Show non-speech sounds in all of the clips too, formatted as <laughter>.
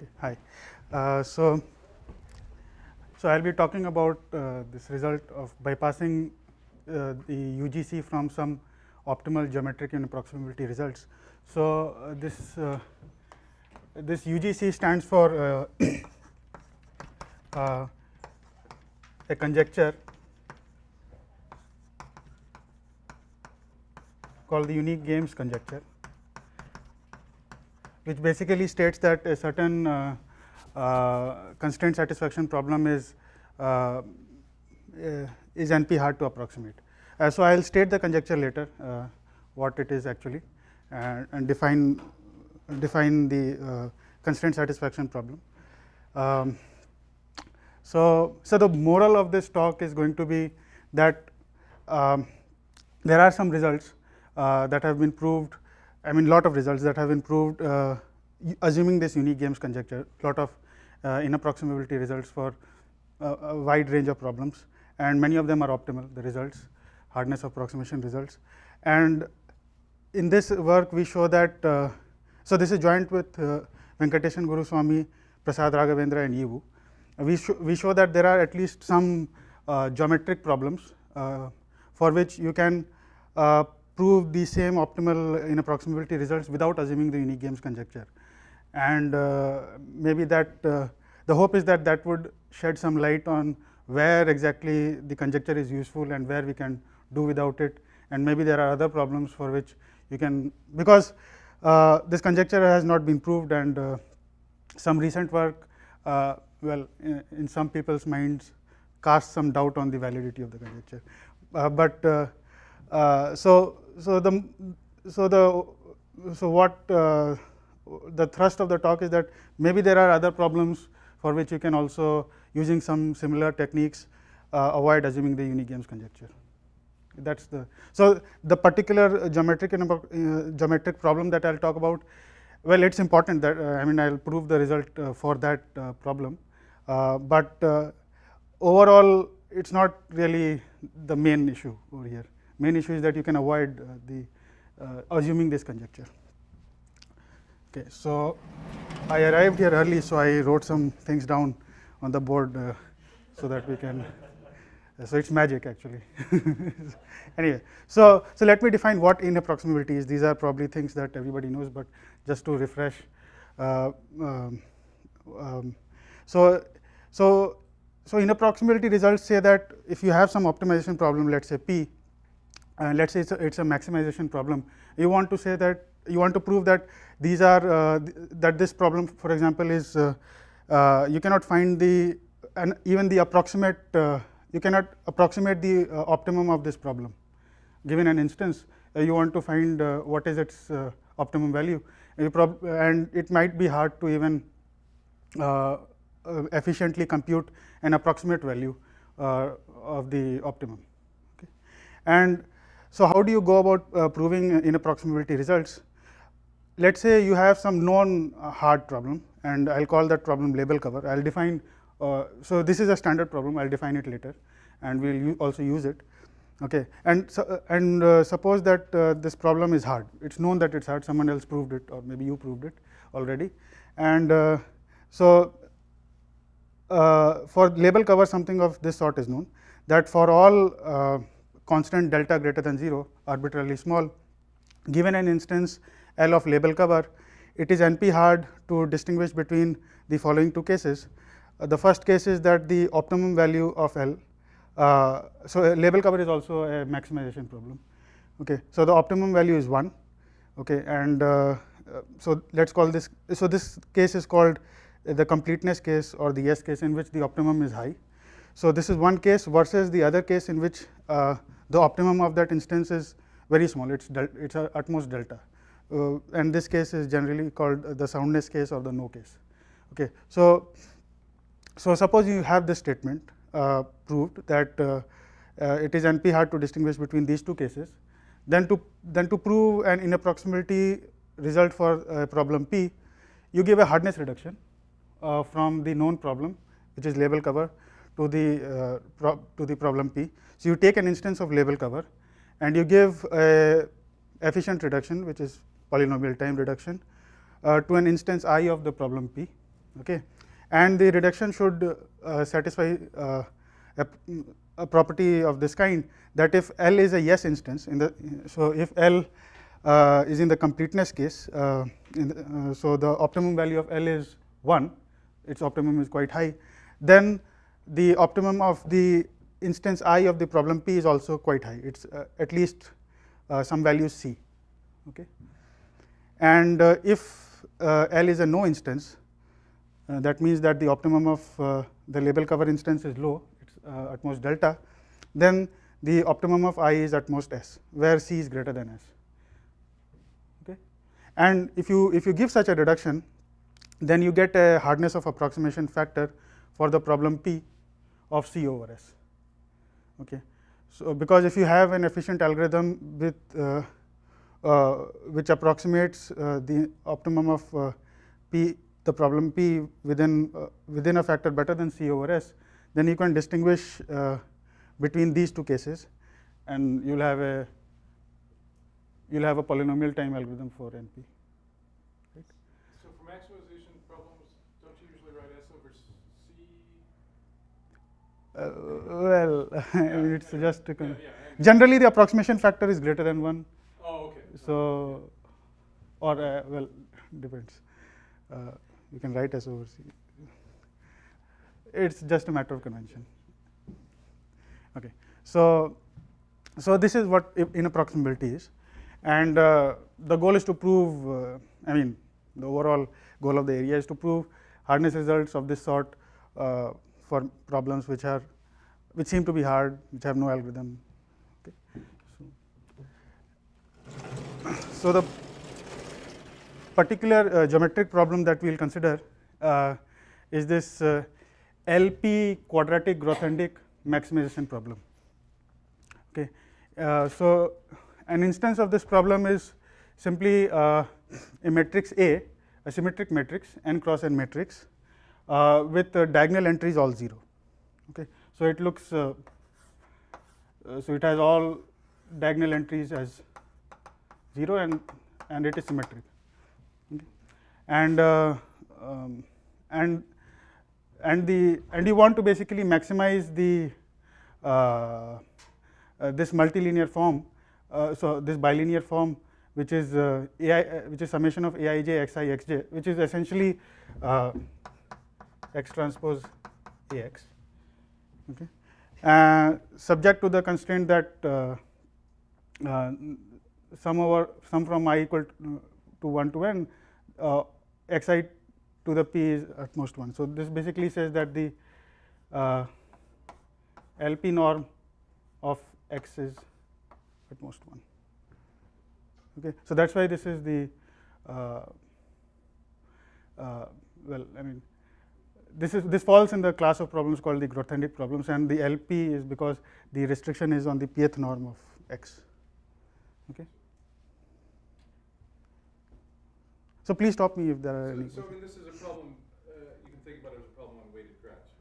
Okay, hi. Uh, so, so I will be talking about uh, this result of bypassing uh, the UGC from some optimal geometric and approximability results. So, uh, this uh, this UGC stands for uh, <coughs> a conjecture called the unique games conjecture which basically states that a certain uh, uh, constraint satisfaction problem is uh, uh is NP hard to approximate. Uh, so I'll state the conjecture later uh, what it is actually and, and define define the constraint satisfaction problem. Um, so so the moral of this talk is going to be that um, there are some results that have been proved I mean lot of results that have improved uh, assuming this unique games conjecture lot of uh, inapproximability results for uh, a wide range of problems and many of them are optimal the results hardness of approximation results and in this work we show that uh, so this is joint with uh, Venkateshan Guru Swami Prasad Raghavendra and Yivu we we show that there are at least some uh, geometric problems uh, for which you can prove the same optimal in approximability results without assuming the unique games conjecture. And uh, maybe that uh, the hope is that that would shed some light on where exactly the conjecture is useful and where we can do without it and maybe there are other problems for which you can because uh, this conjecture has not been proved and uh, some recent work uh, well in, in, some people's minds casts some doubt on the validity of the conjecture. Uh, but uh, so, so the so the so what uh, the thrust of the talk is that maybe there are other problems for which you can also using some similar techniques uh, avoid assuming the games conjecture that's the so the particular geometric and, uh, geometric problem that i'll talk about well it's important that uh, i mean i'll prove the result uh, for that problem but overall it's not really the main issue over here main issue is that you can avoid uh, the uh, assuming this conjecture. Okay, so I arrived here early, so I wrote some things down on the board uh, so that we can. Uh, so it's magic actually. <laughs> anyway, so so let me define what inapproximability is. These are probably things that everybody knows, but just to refresh. Uh, um, um so so so inapproximability results say that if you have some optimization problem, let's say p, uh, let us say it is a, it's a maximization problem. You want to say that you want to prove that these are uh, th that this problem for example is uh, uh, you cannot find the and even the approximate you cannot approximate the optimum of this problem given an instance you want to find what is its optimum value and it might be hard to even uh, efficiently compute an approximate value uh, of the optimum. Okay. And so, how do you go about uh, proving inapproximability results? Let us say you have some known uh, hard problem and I will call that problem label cover. I will define, uh, so this is a standard problem, I will define it later and we will also use it. Okay. And, so, uh, and uh, suppose that uh, this problem is hard, it is known that it is hard, someone else proved it or maybe you proved it already. And so, for label cover something of this sort is known that for all constant delta greater than 0 arbitrarily small. Given an instance L of label cover, it is NP hard to distinguish between the following two cases. Uh, the first case is that the optimum value of L, uh, so uh, label cover is also a maximization problem. Okay, so the optimum value is 1, okay, and uh, uh so let's call this, so this case is called the completeness case or the yes case in which the optimum is high. So this is one case versus the other case in which uh, the optimum of that instance is very small, it's it's a utmost delta. Uh, and this case is generally called the soundness case or the no case. Okay. So, so suppose you have this statement uh, proved that uh, uh it is NP hard to distinguish between these two cases. Then to then to prove an inapproximability result for uh, problem P, you give a hardness reduction uh, from the known problem, which is label cover to the, uh, to the problem P. So, you take an instance of label cover and you give a efficient reduction which is polynomial time reduction uh, to an instance i of the problem P okay. and the reduction should uh, satisfy uh, a, a, property of this kind that if L is a yes instance in the so if L uh, is in the completeness case uh, the, so the optimum value of L is 1 its optimum is quite high then the optimum of the instance i of the problem p is also quite high, it is uh, at least uh, some value c. Okay. And uh, if uh, L is a no instance, uh, that means that the optimum of uh, the label cover instance is low, it is at most delta, then the optimum of i is at most s, where c is greater than s. Okay. And if you, if you give such a reduction, then you get a hardness of approximation factor for the problem p of C over S. Okay. So, because if you have an efficient algorithm with uh, uh, which approximates uh, the optimum of uh, p, the problem p within uh, within a factor better than c over s, then you can distinguish uh, between these two cases, and you'll have a you'll have a polynomial time algorithm for NP. Uh, well, <laughs> it's just yeah, yeah, generally the approximation factor is greater than 1. Oh, okay. So, or uh, well, depends. Uh, you can write as over C. It's just a matter of convention. Okay. So, so this is what inapproximability is, and uh, the goal is to prove. Uh, I mean, the overall goal of the area is to prove hardness results of this sort uh, for problems which are which seem to be hard, which have no algorithm. Okay. So, so, the particular uh, geometric problem that we will consider uh, is this uh, LP quadratic grothendieck maximization problem. Okay. Uh, so, an instance of this problem is simply uh, a matrix A, a symmetric matrix n cross n matrix uh, with uh, diagonal entries all 0. Okay. So, it looks uh, uh, so it has all diagonal entries as 0 and and it is symmetric and um, and and the and you want to basically maximize the this multilinear form uh, so this bilinear form which is uh, ai uh, which is summation of aij xi xj which is essentially x transpose Ax okay, uh, subject to the constraint that uh, uh, sum over sum from i equal to, to 1 to n uh, x i to the p is at most 1. So, this basically says that the uh, LP norm of x is at most 1. Okay. So, that is why this is the uh, well I mean this is this falls in the class of problems called the grothendieck problems and the LP is because the restriction is on the pth norm of x. Okay. So please stop me if there are so, any. So I mean, this is a problem. Uh, you can think about it as a problem on weighted graphs,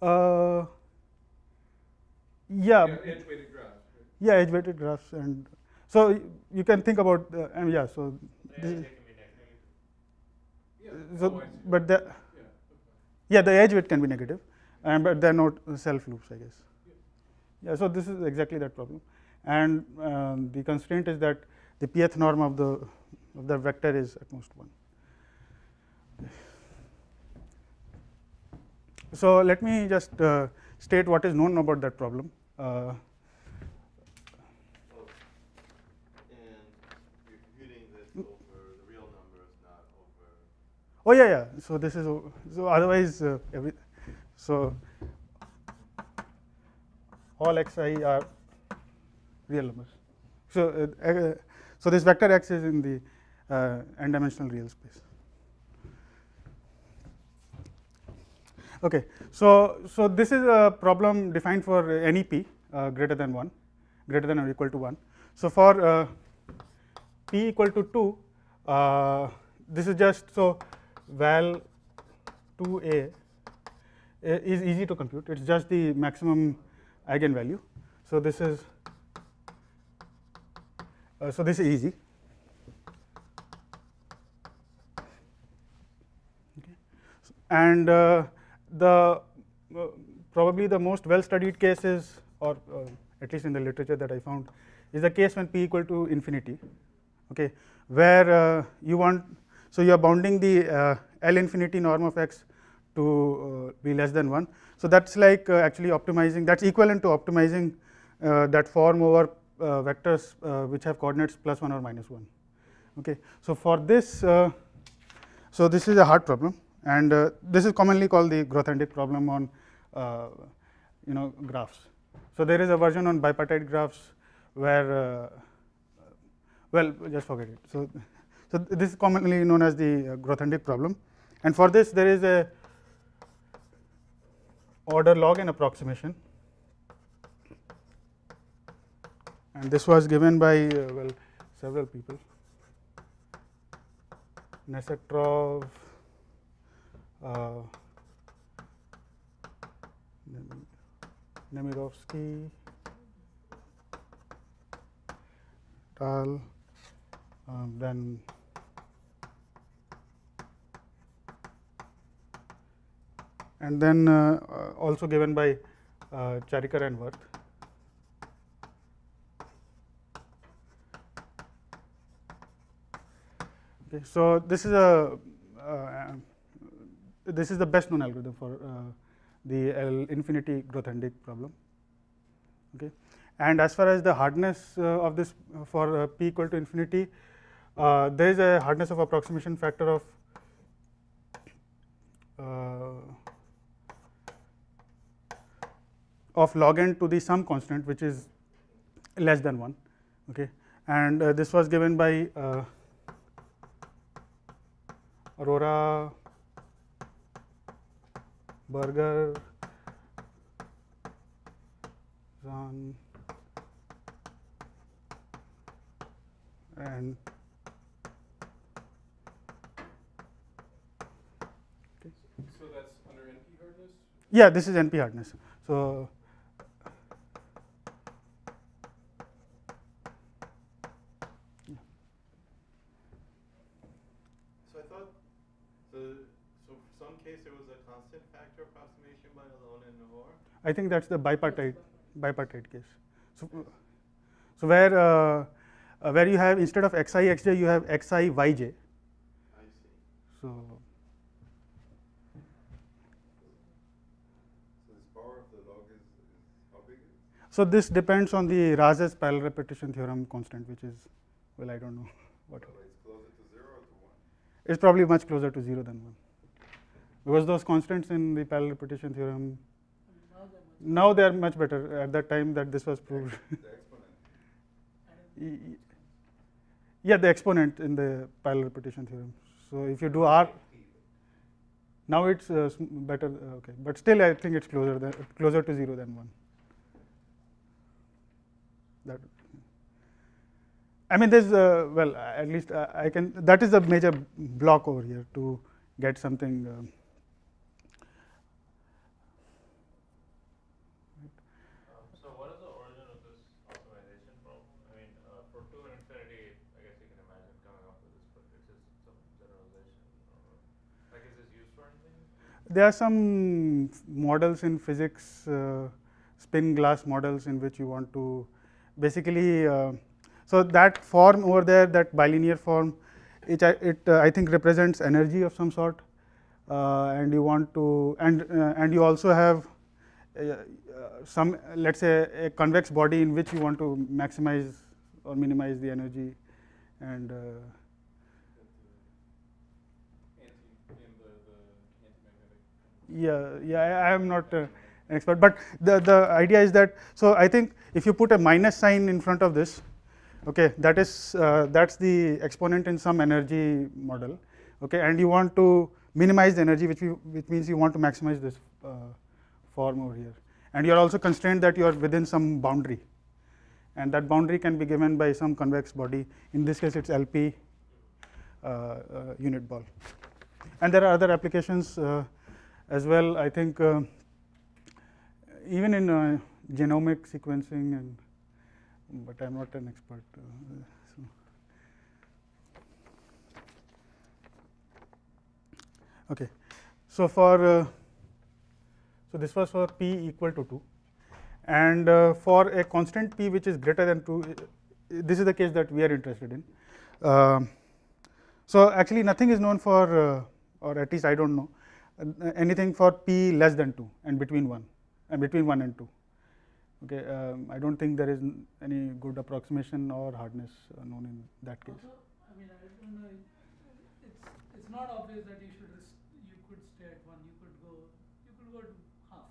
right? Uh, yeah. yeah edge-weighted graphs. Right? Yeah, edge-weighted graphs, and so you can think about uh, and yeah. So. Yeah, this, yeah, so, oh, but that yeah, the edge weight can be negative, um, but they're not self loops, I guess. Yeah, so this is exactly that problem, and um, the constraint is that the pth norm of the of the vector is at most one. So let me just uh, state what is known about that problem. Uh, Oh yeah, yeah. So this is so otherwise uh, every so all xi are real numbers. So uh, uh, so this vector x is in the uh, n-dimensional real space. Okay, so so this is a problem defined for any p uh, greater than one, greater than or equal to one. So for uh, p equal to two, uh, this is just so val 2a is easy to compute, it is just the maximum eigenvalue. So, this is uh, so this is easy. Okay. And uh, the uh, probably the most well studied case is or uh, at least in the literature that I found is the case when p equal to infinity, okay, where uh, you want so, you are bounding the uh, L infinity norm of x to uh, be less than 1. So, that is like uh, actually optimizing that is equivalent to optimizing that form over vectors which have coordinates plus 1 or minus 1. Okay. So, for this so this is a hard problem and uh, this is commonly called the Grothendieck problem on uh, you know graphs. So there is a version on bipartite graphs where uh, well just forget it. So so, this is commonly known as the uh, Grothendieck problem and for this there is a order log and approximation and this was given by uh, well several people Nesetrov, uh, Nemirovsky, Tal, um, then and then uh, uh, also given by uh, Charikar and Wirth. Okay, so this is a uh, this is the best known algorithm for uh, the L infinity Grothendieck problem. Okay, and as far as the hardness uh, of this uh, for p equal to infinity, uh, there is a hardness of approximation factor of uh, of log n to the sum constant which is less than 1 okay and uh, this was given by uh, Aurora Berger Zahn and yeah this is NP hardness. So, I think that's the bipartite bipartite case. So, so where uh, uh where you have instead of xi xj you have xi yj. So. So, this depends on the Raz's parallel repetition theorem constant which is well I do not know <laughs> what. it's closer to 0 or to 1? It is probably much closer to 0 than 1 because those constants in the parallel repetition theorem now they are much better at that time that this was proved. <laughs> yeah the exponent in the parallel repetition theorem. So, if you do R now it is uh, better uh, okay but still I think it is closer than, closer to 0 than 1 that I mean, there's well, at least uh, I can. That is the major block over here to get something. Um, so what is the origin of this optimization problem? I mean, uh, for two and infinity, I guess you can imagine coming up with this, but this is some generalization. Like, is this used for anything? There are some models in physics, uh, spin glass models, in which you want to basically uh, so that form over there that bilinear form it, uh, it uh, I think represents energy of some sort uh, and you want to and uh, and you also have uh, some let us say a convex body in which you want to maximize or minimize the energy and yeah yeah I am not an expert. But the, the idea is that, so I think if you put a minus sign in front of this, okay, that is, uh, that's the exponent in some energy model, okay, and you want to minimize the energy, which, we, which means you want to maximize this uh, form over here. And you are also constrained that you are within some boundary. And that boundary can be given by some convex body. In this case, it's LP uh, uh, unit ball. And there are other applications uh, as well. I think uh, even in uh, genomic sequencing and but I am not an expert. Uh, so. Okay, so for uh, so this was for p equal to two, and uh, for a constant p which is greater than two, uh, uh, this is the case that we are interested in. Um, so actually, nothing is known for, or at least I don't know anything for p less than two and between one and between 1 and 2. Okay, um, I do not think there is any good approximation or hardness uh, known in that case. Also, I mean, I don't know, it's, it's not obvious that you should, you could stay at 1, you could go, you could go to half.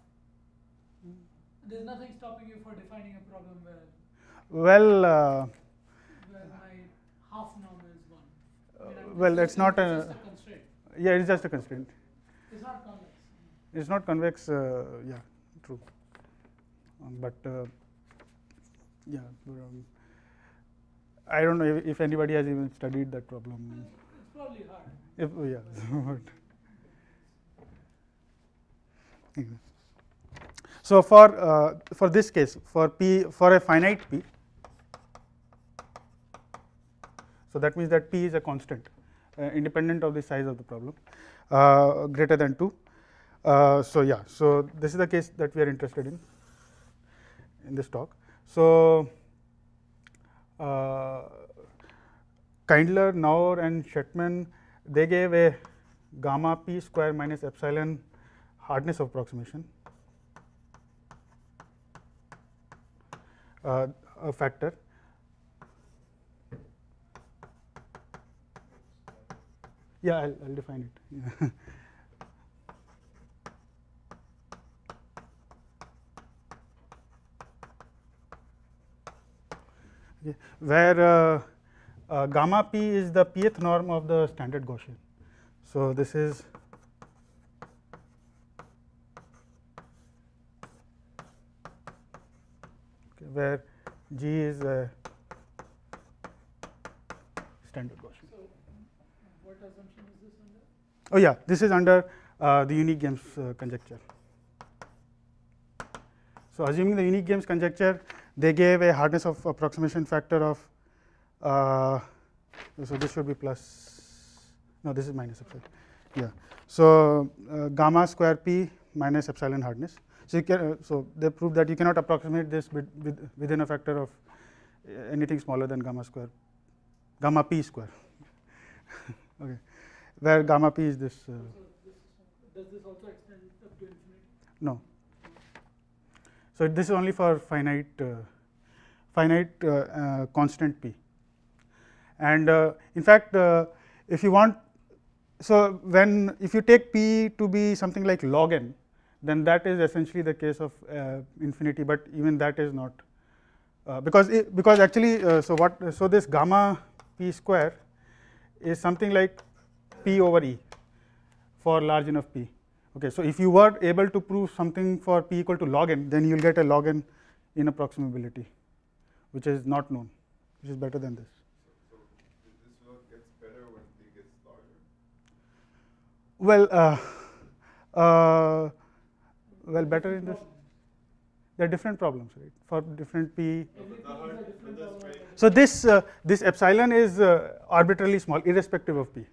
Hmm. There is nothing stopping you for defining a problem where. Well, uh, where my half norm is 1. Uh, I mean, well, that's not a, a, constraint. Yeah, it is just a constraint. It's not convex. It's not convex, uh, yeah true. Um, but uh, yeah, um, I don't know if, if, anybody has even studied that problem. It's probably hard. If, oh, yeah, <laughs> but anyway. So for uh, for this case, for p for a finite p, so that means that p is a constant, uh, independent of the size of the problem, uh, greater than two. Uh, so, yeah, so this is the case that we are interested in in this talk. So, uh, Kindler, Naur and Shetman they gave a gamma p square minus epsilon hardness approximation uh, a factor yeah, I'll, I'll define it. <laughs> where uh, uh, gamma p is the pth norm of the standard Gaussian. So, this is where G is a standard Gaussian. So, what assumption is this under? Oh yeah, this is under uh, the unique games uh, conjecture. So, assuming the unique games conjecture, they gave a hardness of approximation factor of, uh, so this should be plus, no this is minus epsilon, yeah. So, uh, gamma square p minus epsilon hardness. So, can, uh, so they proved that you cannot approximate this with, with, within a factor of uh, anything smaller than gamma square, gamma p square, <laughs> okay, where gamma p is this. Uh, does this also extend up to infinity? No. So, this is only for finite uh, finite uh, uh, constant p and in fact, if you want so when if you take p to be something like log n then that is essentially the case of uh, infinity but even that is not uh, because it, because actually uh, so what so this gamma p square is something like p over e for large enough p Okay, so if you were able to prove something for p equal to log n, then you will get a log n in approximability, which is not known, which is better than this. So, so this log gets better when p gets larger? Well, uh, uh, well, better in this. There are different problems, right? For different p. So this uh, this epsilon is uh, arbitrarily small, irrespective of p.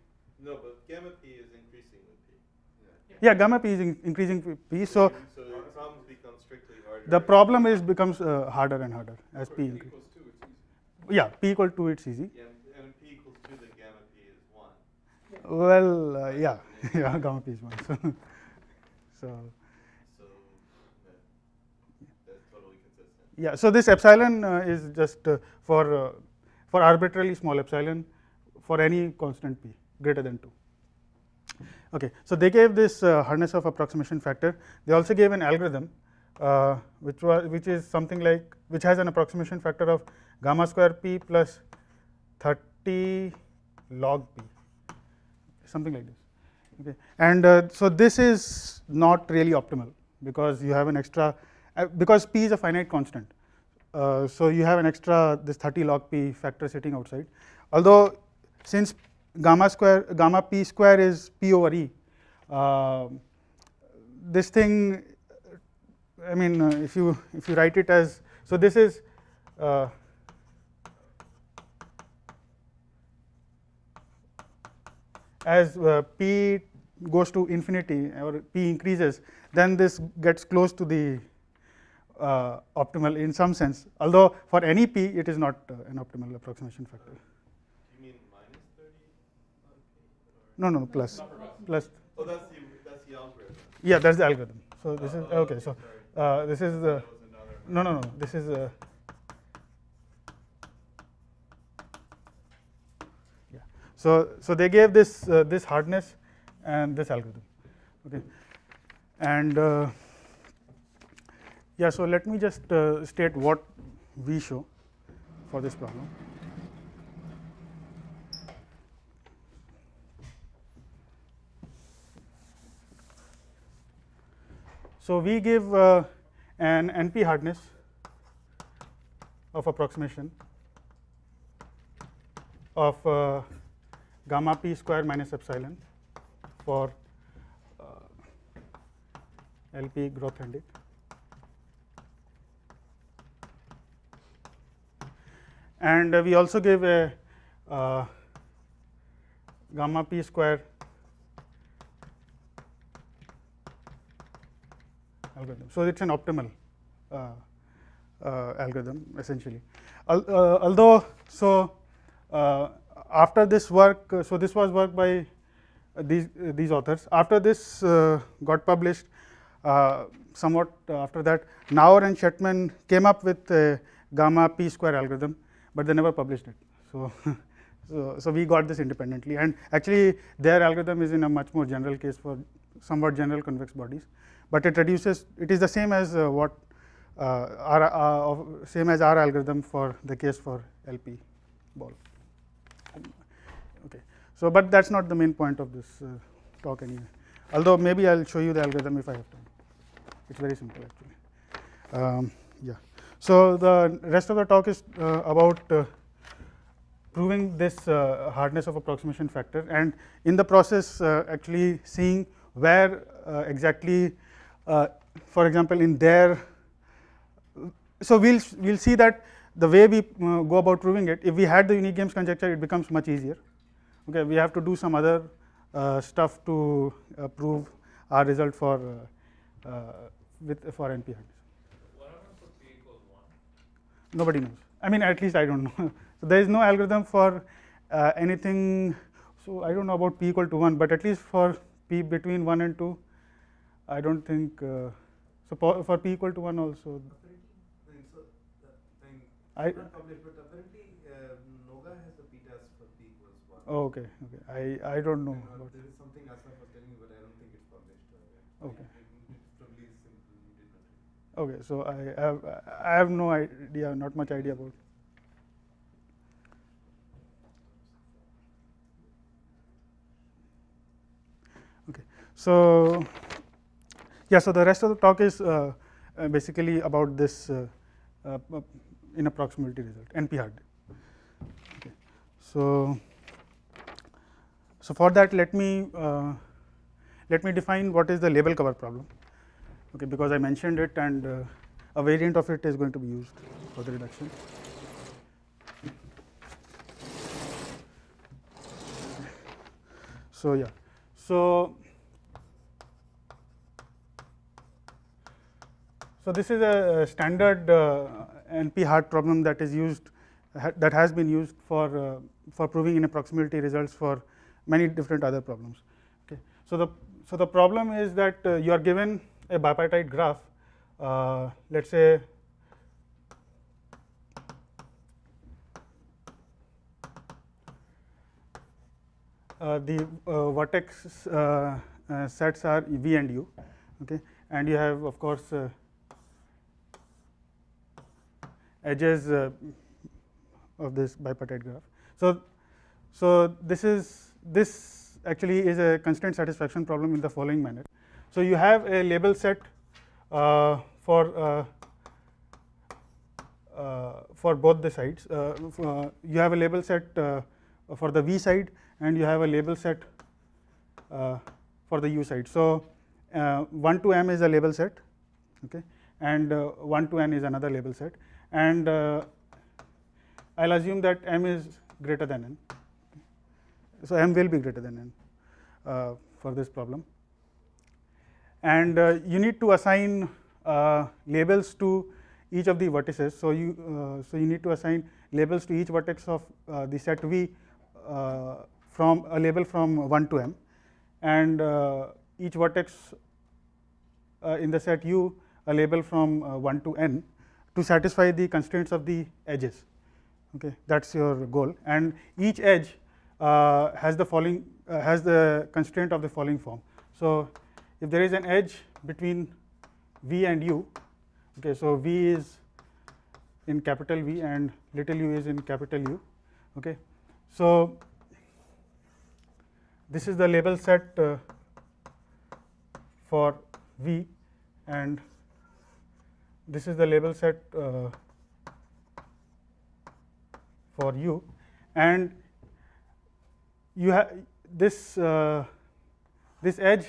Yeah, gamma p is in increasing p. So, so the problem becomes strictly harder. The problem is becomes uh, harder and harder as p increases. Yeah, p equal to it's easy. Yeah, and p equals two, the gamma p is one. Well, uh, yeah, <laughs> yeah, gamma p is one. So, <laughs> so. Yeah, so this epsilon uh, is just uh, for, uh, for arbitrarily small epsilon for any constant p greater than 2. Okay. So, they gave this uh, harness of approximation factor, they also gave an algorithm uh, which was which is something like which has an approximation factor of gamma square p plus 30 log p something like this. Okay. And uh, so, this is not really optimal because you have an extra uh, because p is a finite constant. Uh, so, you have an extra this 30 log p factor sitting outside although since gamma square, gamma p square is p over e. Uh, this thing, I mean, uh, if you if you write it as so, this is uh, as uh, p goes to infinity or p increases, then this gets close to the uh, optimal in some sense. Although for any p, it is not uh, an optimal approximation factor. No, no, plus, plus. Oh, that's the, that's the algorithm. Yeah, that's the algorithm. So this is okay. So uh, this is the. No, no, no. This is the. Uh, yeah. So so they gave this uh, this hardness and this algorithm. Okay. And uh, yeah, so let me just uh, state what we show for this problem. So, we give uh, an NP hardness of approximation of uh, gamma p square minus epsilon for uh, LP growth ending. And uh, we also give a uh, gamma p square algorithm. So, it is an optimal uh, uh, algorithm essentially. Al uh, although, so uh, after this work, uh, so this was work by these, these authors. After this got published somewhat after that, Naur and Shetman came up with a gamma p square algorithm, but they never published it. So, <laughs> So, so, we got this independently and actually their algorithm is in a much more general case for somewhat general convex bodies but it reduces, it is the same as uh, what uh, our, uh, same as our algorithm for the case for LP ball. Okay. So, but that is not the main point of this uh, talk anyway, although maybe I will show you the algorithm if I have time, it is very simple actually. Um, yeah. So, the rest of the talk is uh, about proving this uh, hardness of approximation factor and in the process uh, actually seeing where uh, exactly uh, for example, in there, so we'll we'll see that the way we uh, go about proving it if we had the unique games conjecture it becomes much easier okay we have to do some other uh, stuff to uh, prove our result for uh, uh, with for np hunt nobody knows i mean at least i don't know <laughs> so there is no algorithm for anything so i don't know about p equal to 1 but at least for p between 1 and 2 I don't think, uh, so for, for p equal to 1 also. I, Oh, okay, okay. I, I don't know. About there is something Asaf was telling me, but I don't think it's published. Uh, okay. Okay, so I have, I have no idea, not much idea about Okay, so yeah, so the rest of the talk is uh, uh basically about this uh, uh, uh result NP hard. Okay. So, so for that let me uh, let me define what is the label cover problem okay because I mentioned it and uh, a variant of it is going to be used for the reduction. So yeah, so So, this is a standard uh, NP hard problem that is used that has been used for, uh, for proving ineproximality results for many different other problems. Okay. So, the, so, the problem is that uh, you are given a bipartite graph uh, let us say uh, the uh, vertex sets are v and u okay and you have of course edges uh, of this bipartite graph. So, so this is this actually is a constraint satisfaction problem in the following manner. So you have a label set uh, for uh, uh, for both the sides. Uh, uh, you have a label set for the v side, and you have a label set for the u side. So one to m is a label set, okay, and one to n is another label set, and uh, I will assume that m is greater than n. So, m will be greater than n uh, for this problem and uh, you need to assign uh, labels to each of the vertices. So, you uh, so you need to assign labels to each vertex of uh, the set V from a label from 1 to m and each vertex in the set U a label from 1 to n to satisfy the constraints of the edges. Okay, that is your goal and each edge uh, has the following uh, has the constraint of the following form. So, if there is an edge between v and u, okay, so v is in capital V and little u is in capital U. Okay. So, this is the label set uh, for V and this is the label set uh, for u and you have this uh, this edge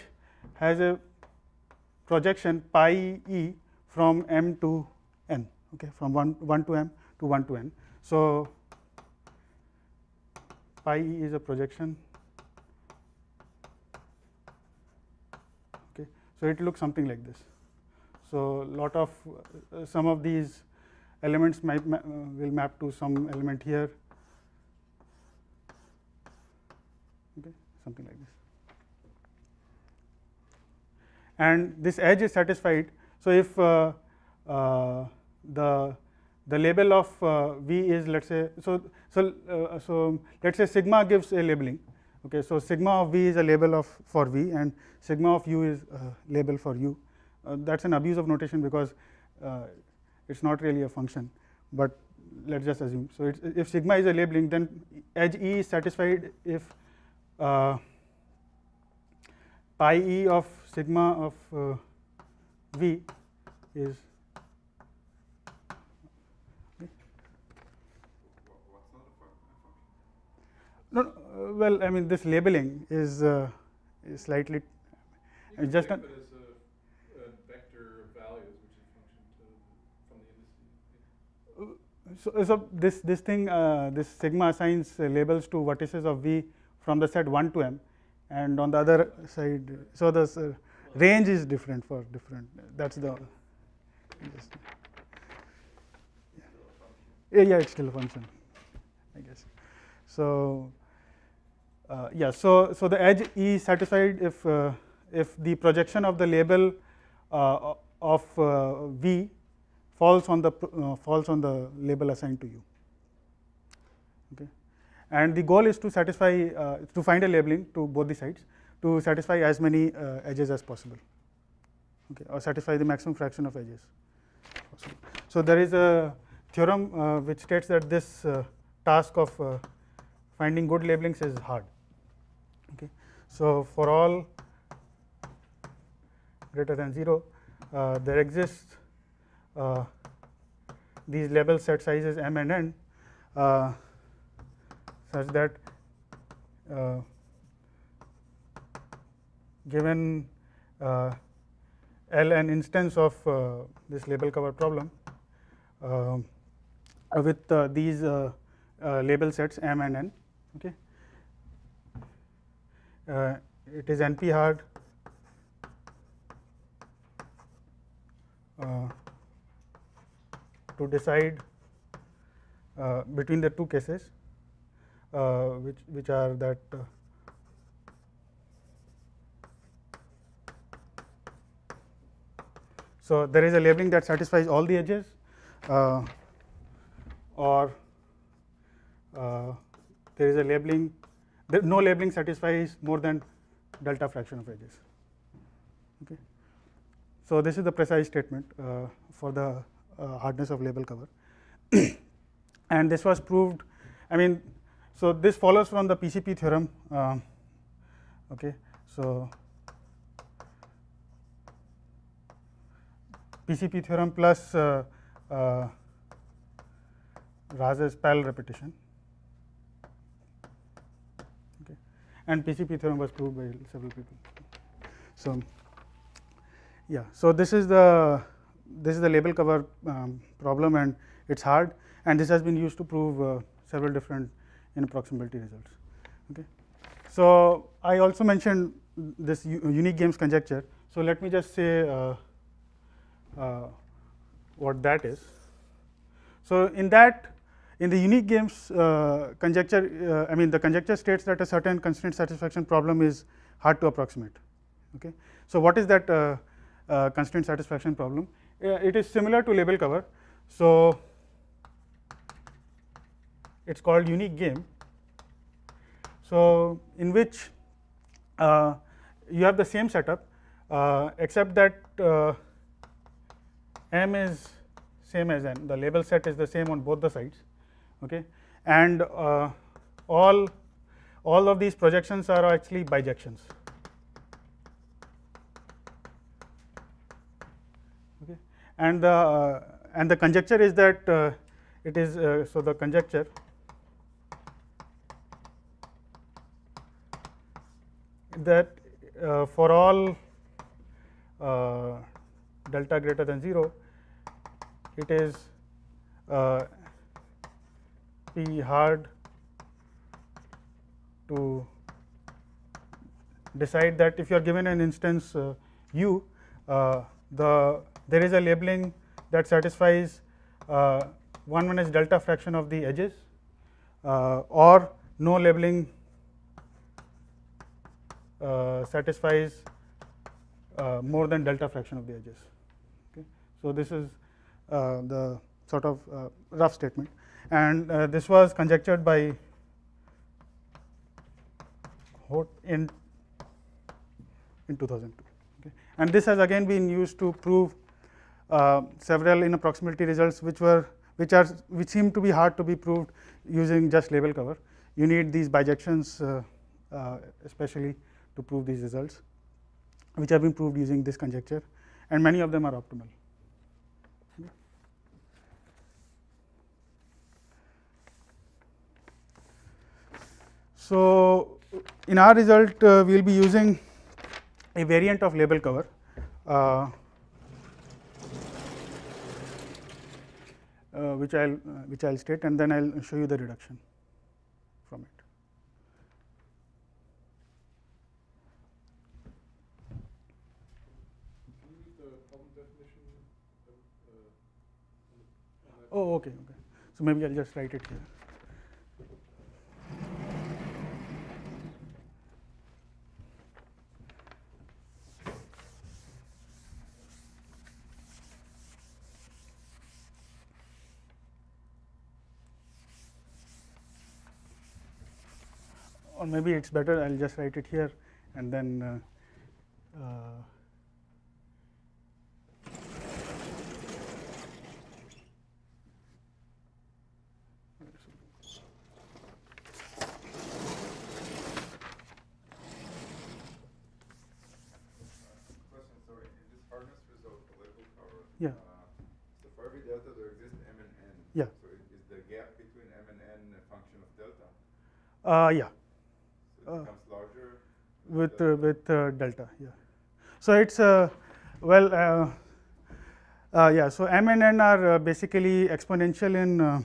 has a projection pi e from m to n okay from 1 1 to m to 1 to n so pi e is a projection okay so it looks something like this so lot of uh, some of these elements ma uh, will map to some element here, okay, something like this. And this edge is satisfied. So if uh, uh, the the label of uh, V is let's say so so uh, so let's say sigma gives a labeling. Okay, so sigma of V is a label of for V and sigma of U is a label for U. Uh, that is an abuse of notation because uh, it is not really a function, but let us just assume. So, if sigma is a labeling then edge E is satisfied if uh, pi E of sigma of V is No, well, I mean this labeling is, uh, is slightly just so, so, this this thing uh, this sigma assigns labels to vertices of V from the set 1 to m and on the other side. So, the range is different for different that is the yeah. yeah it is still a function I guess. So, uh, yeah so, so the edge E satisfied if, uh, if the projection of the label uh, of uh, V falls on the uh, falls on the label assigned to you. Okay. And the goal is to satisfy uh, to find a labeling to both the sides to satisfy as many uh, edges as possible, okay, or satisfy the maximum fraction of edges. Possible. So there is a theorem uh, which states that this uh, task of uh, finding good labelings is hard. Okay. So for all greater than 0, there exists uh, these label set sizes m and n uh, such that uh, given uh, L an instance of uh, this label cover problem uh, with these label sets m and n okay it is np hard to decide uh, between the two cases uh, which, which are that uh, So, there is a labeling that satisfies all the edges uh, or uh, there is a labeling no labeling satisfies more than delta fraction of edges. Okay. So, this is the precise statement uh, for the uh, hardness of label cover <clears throat> and this was proved I mean so this follows from the PCP theorem um, okay so PCP theorem plus uh, uh, Raz's parallel repetition okay. and PCP theorem was proved by several people. So, yeah, so this is the this is the label cover um, problem and it is hard and this has been used to prove uh, several different inapproximability results. Okay. So, I also mentioned this unique games conjecture. So, let me just say uh, uh, what that is. So, in that in the unique games uh, conjecture uh, I mean the conjecture states that a certain constraint satisfaction problem is hard to approximate. Okay. So, what is that uh, constraint satisfaction problem? it is similar to label cover. So, it is called unique game. So, in which uh, you have the same setup uh, except that uh, m is same as n the label set is the same on both the sides okay and uh, all all of these projections are actually bijections and the uh, and the conjecture is that uh, it is uh, so the conjecture that for all delta greater than 0 it is uh, p hard to decide that if you are given an instance uh, u uh, the there is a labeling that satisfies uh, 1 minus delta fraction of the edges uh, or no labeling uh, satisfies uh, more than delta fraction of the edges. Okay. So, this is uh, the sort of uh, rough statement and this was conjectured by Holt in, in 2002 okay. and this has again been used to prove uh, several in proximity results which were which are which seem to be hard to be proved using just label cover. You need these bijections uh, uh, especially to prove these results which have been proved using this conjecture and many of them are optimal. So, in our result uh, we will be using a variant of label cover uh, uh, which I'll uh, which I'll state, and then I'll show you the reduction from it. Uh, oh, okay, okay. So maybe I'll just write it here. or maybe it is better I will just write it here and then uh, uh, Yeah. so for every delta there exists m and n. Yeah. So is the gap between m and n a function of delta? Uh, yeah with uh, with uh, delta. Yeah. So it's a uh, well. Uh, yeah, so m and n are uh, basically exponential in uh,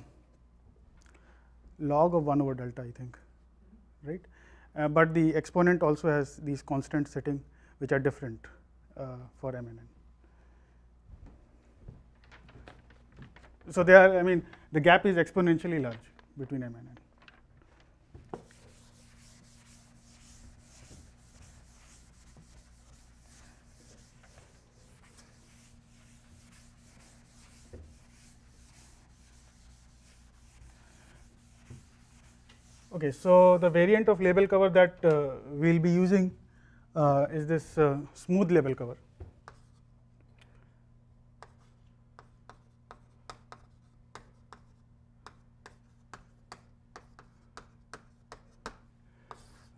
log of 1 over delta, I think, right. but the exponent also has these constant sitting which are different for m and n. So, they are I mean the gap is exponentially large between m and n. Okay, so the variant of label cover that uh, we will be using uh, is this uh, smooth label cover.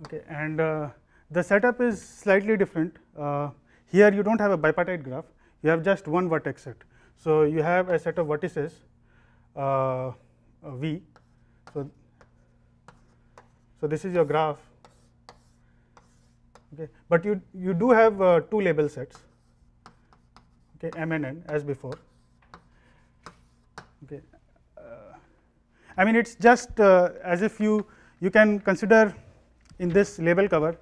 Okay, and uh, the setup is slightly different. Uh, here you do not have a bipartite graph, you have just one vertex set. So, you have a set of vertices uh, V. So, so, this is your graph okay. but you, you do have uh, two label sets okay, m and n as before. Okay. Uh, I mean it is just uh, as if you, you can consider in this label cover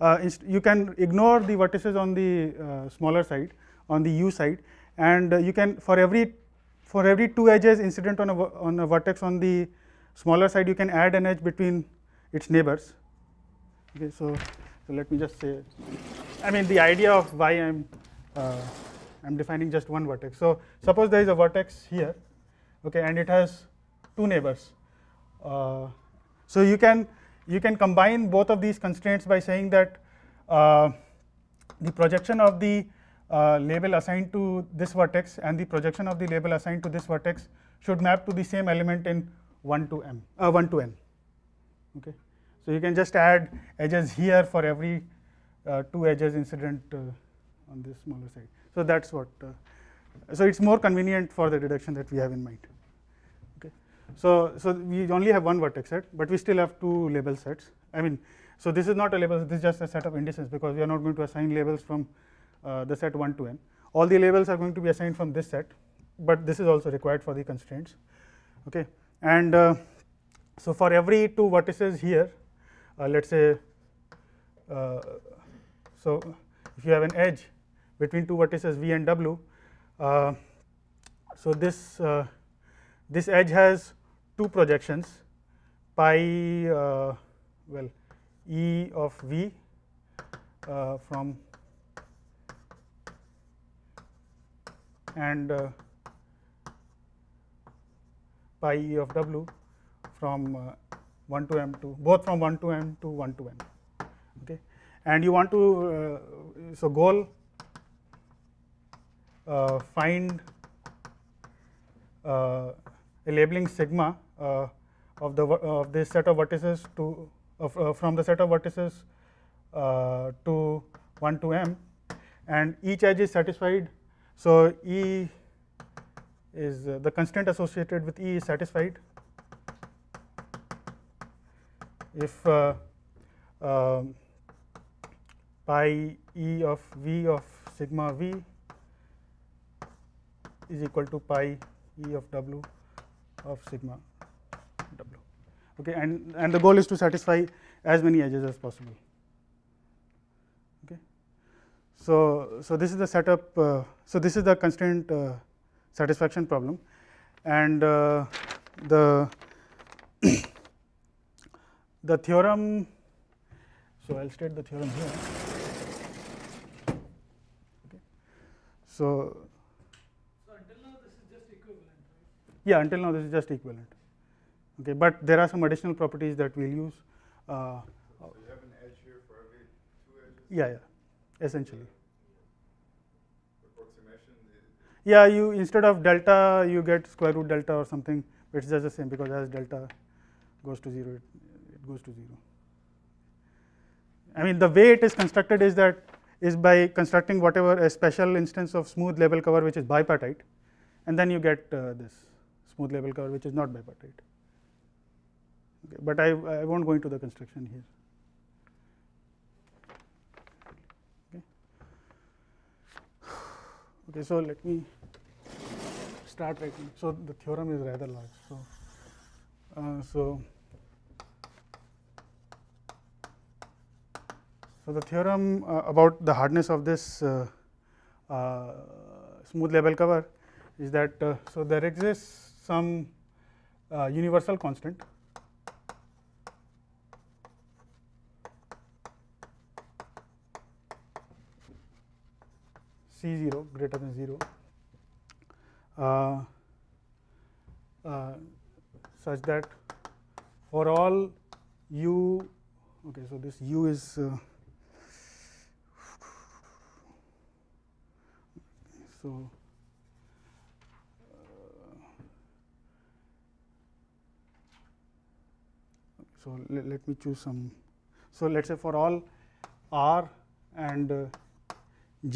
uh, you can ignore the vertices on the uh, smaller side on the u side and uh, you can for every for every two edges incident on a, on a vertex on the smaller side you can add an edge between its neighbors. Okay, so, so let me just say, I mean the idea of why I'm uh, I'm defining just one vertex. So suppose there is a vertex here, okay, and it has two neighbors. Uh, so you can you can combine both of these constraints by saying that uh, the projection of the uh, label assigned to this vertex and the projection of the label assigned to this vertex should map to the same element in 1 to m, uh, 1 to n okay. So you can just add edges here for every uh, two edges incident uh, on this smaller side. So that's what, uh, so it's more convenient for the deduction that we have in mind. Okay. So, so we only have one vertex set, but we still have two label sets. I mean, so this is not a label, this is just a set of indices because we are not going to assign labels from uh, the set 1 to n. All the labels are going to be assigned from this set, but this is also required for the constraints. Okay. And uh, so, for every two vertices here uh, let us say uh, so if you have an edge between two vertices v and w. Uh, so, this uh, this edge has two projections pi uh, well e of v uh, from and pi e of w from uh, 1 to m to both from 1 to m to 1 to m okay and you want to uh, so goal uh, find uh, labeling sigma uh, of the of this set of vertices to uh, from the set of vertices to 1 to m and each edge is satisfied so e is the constraint associated with E is satisfied if uh, uh, pi e of v of sigma v is equal to pi e of w of sigma w okay and and the goal is to satisfy as many edges as possible okay so so this is the setup uh, so this is the constraint uh, satisfaction problem and uh, the the theorem. So, I will state the theorem here. Okay. So, until now this is just equivalent, right? Yeah, until now this is just equivalent. Okay, but there are some additional properties that we'll use. Uh, so you have an edge here for every two edges. Yeah, yeah, essentially. Yeah, you instead of delta, you get square root delta or something. It's just the same because as delta goes to zero, it it goes to 0. I mean the way it is constructed is that is by constructing whatever a special instance of smooth label cover which is bipartite and then you get uh, this smooth label cover which is not bipartite. Okay, but I, I won't go into the construction here. Okay, so let me start writing. So the theorem is rather large. So, uh, so So, the theorem uh, about the hardness of this uh, uh, smooth label cover is that, uh, so there exists some uh, universal constant C 0 greater than 0 uh, such that for all u, okay, so this u is so uh, so let, let me choose some so let us say for all r and uh,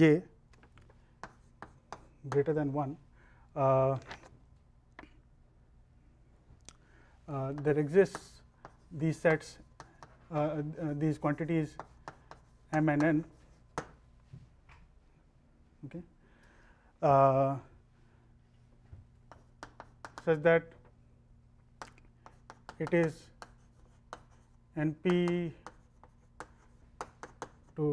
j greater than 1 uh, uh, there exists these sets uh, uh, these quantities m and n uh, such that it is NP to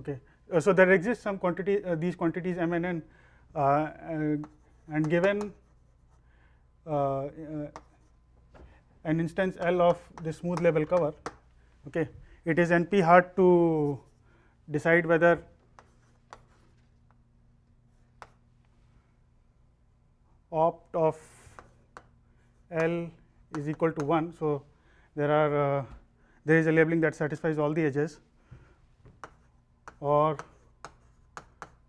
okay. Uh, so there exists some quantity uh, these quantities M and N uh, uh, and given uh, uh, an instance L of the smooth level cover okay it is NP hard to decide whether opt of L is equal to 1. So, there are uh, there is a labeling that satisfies all the edges or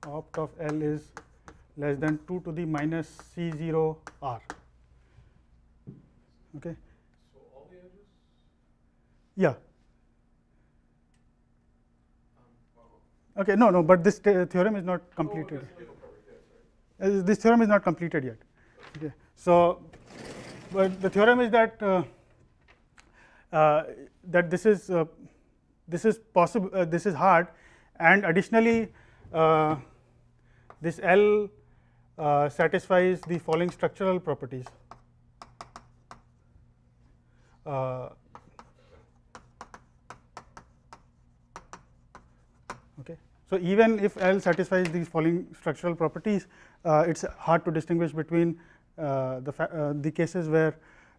opt of L is less than 2 to the minus C 0 R. Okay. So, all the edges? Yeah. Um, okay, no, no, but this theorem is not oh, completed. Oh, this theorem is not completed yet. Okay. So, but the theorem is that uh, uh, that this is uh, this is possible uh, this is hard and additionally uh, this uh, L satisfies the following structural properties. okay. So, even if L satisfies these following structural properties, it is hard to distinguish between uh, the, uh, the cases where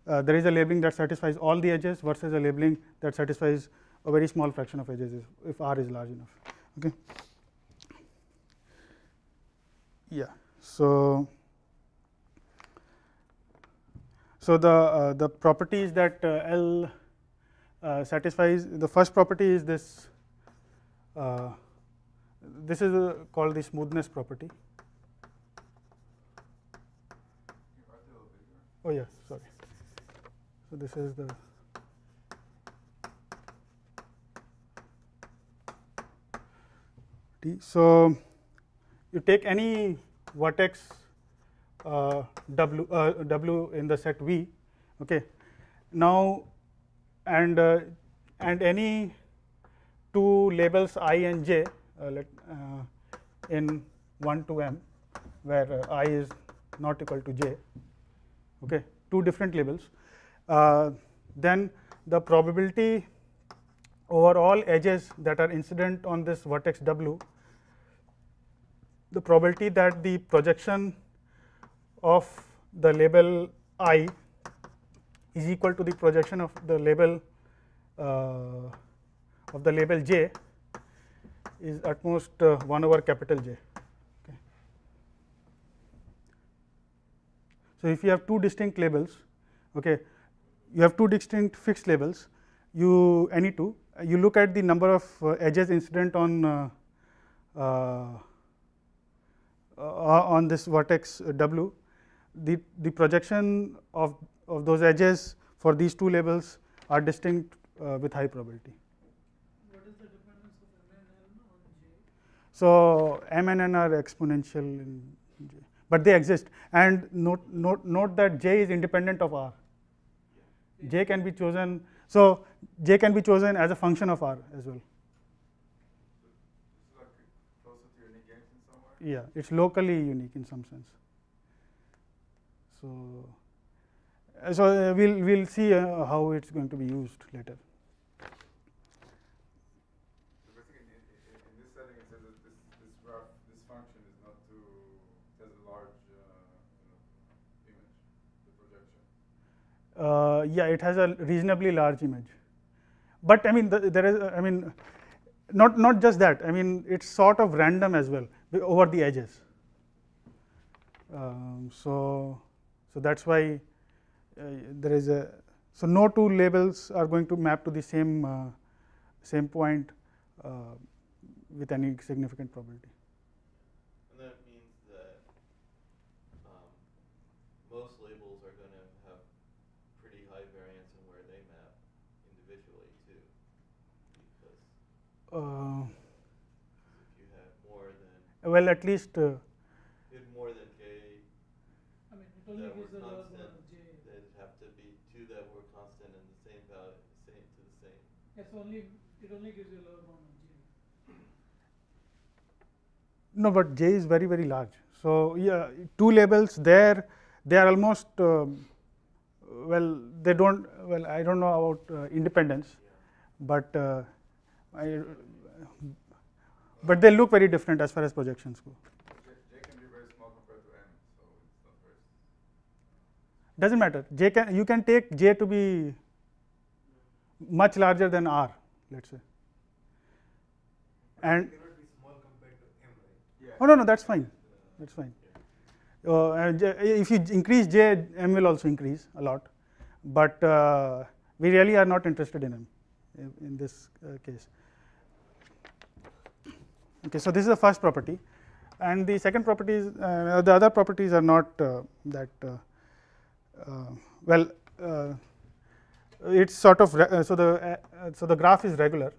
uh, there is a labeling that satisfies all the edges versus a labeling that satisfies a very small fraction of edges if, R is large enough. Okay. Yeah. So, so the uh, the properties that uh, L uh, satisfies the first property is this. this is called the smoothness property. oh yeah, sorry. So this is the t. So you take any vertex uh, w uh, w in the set V. Okay. Now and uh, and any two labels i and j uh, let, uh, in 1 to m where uh, i is not equal to j okay, two different labels. Uh, then the probability over all edges that are incident on this vertex w, the probability that the projection of the label i is equal to the projection of the label uh, of the label j is at most uh, 1 over capital J. So, if you have two distinct labels, okay, you have two distinct fixed labels, you any two, you look at the number of uh, edges incident on uh, uh, uh on this vertex uh, W, the, the projection of, of those edges for these two labels are distinct uh, with high probability. What is the dependence of M and N J? So, M and N are exponential in but they exist. And note, note, note that J is independent of R. J can be chosen, so J can be chosen as a function of R as well. Yeah, it's locally unique in some sense. So, so uh, we'll, we'll see uh, how it's going to be used later. uh, yeah, it has a reasonably large image. But I mean, the, there is, I mean, not, not just that, I mean, it's sort of random as well over the edges. Um, so, so that's why uh, there is a, so no two labels are going to map to the same, uh, same point uh, with any significant probability. Uh, well at least uh, more than j I mean, it only gives were log constant, of j. have to be two that were constant and the same value, same to the same. Yes, only it only gives you of j. No, but j is very very large. So yeah, two labels there, they are almost um, well, they don't well. I don't know about uh, independence, yeah. but. Uh, I, but they look very different as far as projections go. doesn't matter j can you can take j to be much larger than r let's say and oh no no that's fine that's fine uh, if you increase j m will also increase a lot but uh, we really are not interested in m in, this uh, case Okay, so this is the first property, and the second property is uh, the other properties are not uh, that uh, uh, well. Uh, it's sort of so the so the graph is regular.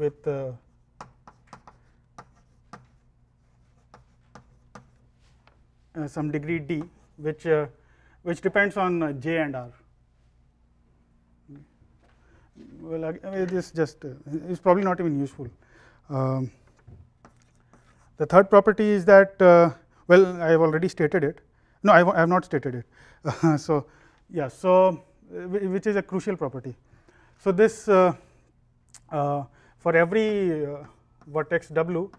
with some degree d which which depends on j and r well this just uh, is probably not even useful. Um, the third property is that uh, well I have already stated it no I, I have not stated it. Uh, <laughs> so yeah so uh, which is a crucial property. So this uh, uh, for every vertex w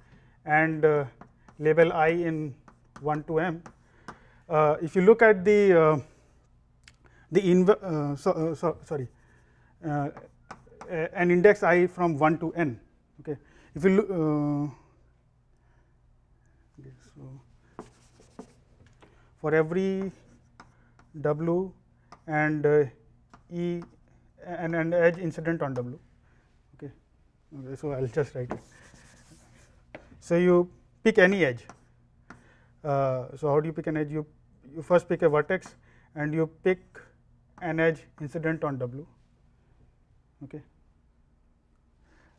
and label i in 1 to m if you look at the the inver so, so sorry uh, uh, an index i from 1 to n okay if you look uh, okay, so for every w and uh, e and, an edge incident on w okay, okay so i'll just write it so you pick any edge uh, so how do you pick an edge you you first pick a vertex and you pick an edge incident on w okay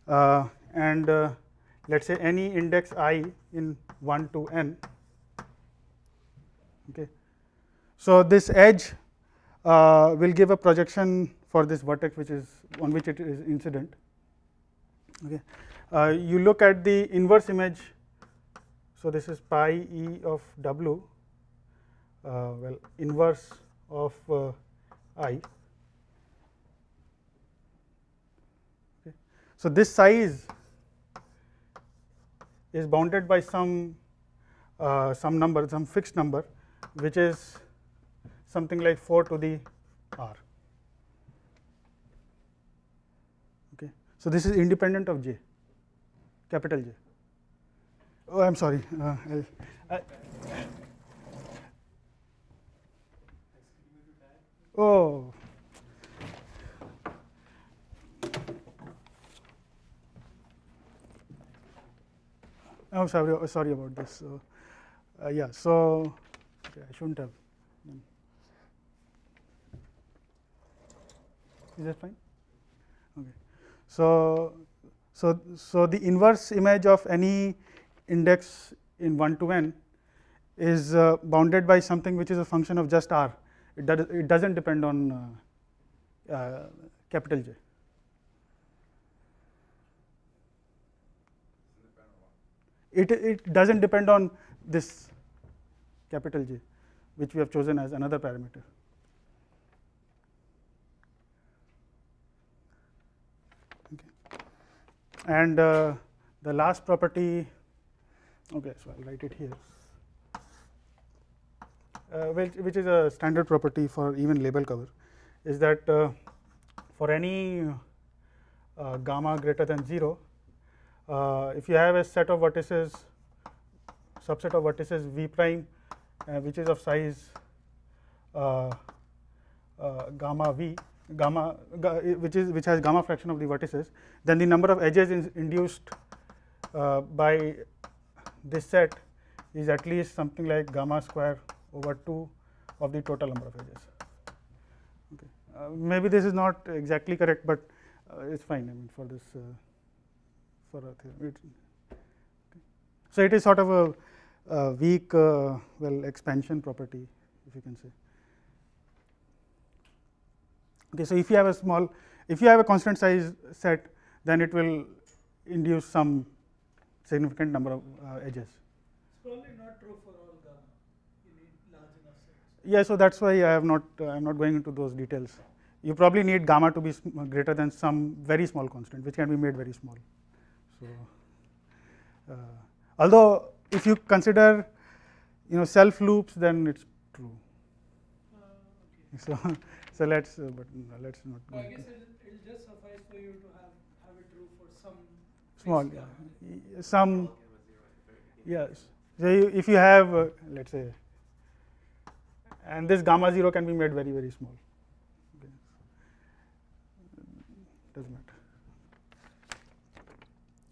uh, and uh, let us say any index i in 1 to n. Okay. So, this edge uh, will give a projection for this vertex which is on which it is incident. Okay. Uh, you look at the inverse image. So, this is pi e of w uh, well inverse of uh, i So, this size is bounded by some uh, some number some fixed number which is something like 4 to the r okay so this is independent of j capital j oh i'm sorry uh, uh oh I'm sorry, oh, sorry about this. So, uh, yeah, so okay, I shouldn't have. Is that fine? Okay. So, so, so the inverse image of any index in 1 to n is uh, bounded by something which is a function of just r. It, does, it doesn't depend on uh, uh, capital J. it, it does not depend on this capital J which we have chosen as another parameter. Okay. And uh, the last property, okay, so I will write it here, uh, which, which is a standard property for even label cover, is that uh, for any uh, gamma greater than 0, uh, if you have a set of vertices subset of vertices v prime uh, which is of size uh, uh gamma v gamma which is which has gamma fraction of the vertices then the number of edges induced uh, by this set is at least something like gamma square over 2 of the total number of edges okay. maybe this is not exactly correct but it's fine i mean for this for a theorem. It, okay. So, it is sort of a, a weak uh, well expansion property if you can say. Okay, so, if you have a small if you have a constant size set then it will induce some significant number of uh, edges. It's probably not true for all gamma. You need large enough sets. Yeah, so that's why I have not. Uh, I'm not going into those details. You probably need gamma to be greater than some very small constant, which can be made very small. So, uh, although if you consider you know self loops then it's true. Okay. Uh, so, <laughs> so let's uh, but let's not. I guess it will just suffice for you to have have it true for some small yeah. some yes. So you, if you have let's say and this gamma 0 can be made very very small.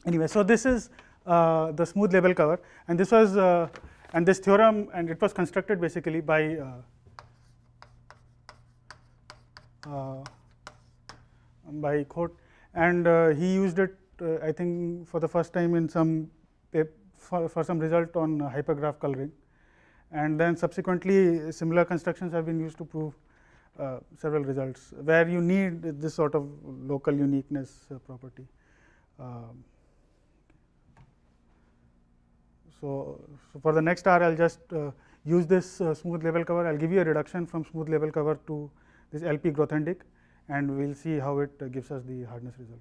Anyway, so this is uh, the smooth label cover and this was uh, and this theorem and it was constructed basically by uh, uh by Court and uh, he used it uh, I think for the first time in some for, for some result on hypergraph coloring and then subsequently similar constructions have been used to prove several results where you need this sort of local uniqueness property. Um, so, so for the next hour I will just uh, use this uh, smooth level cover, I will give you a reduction from smooth level cover to this LP Grothendieck and we will see how it uh, gives us the hardness result.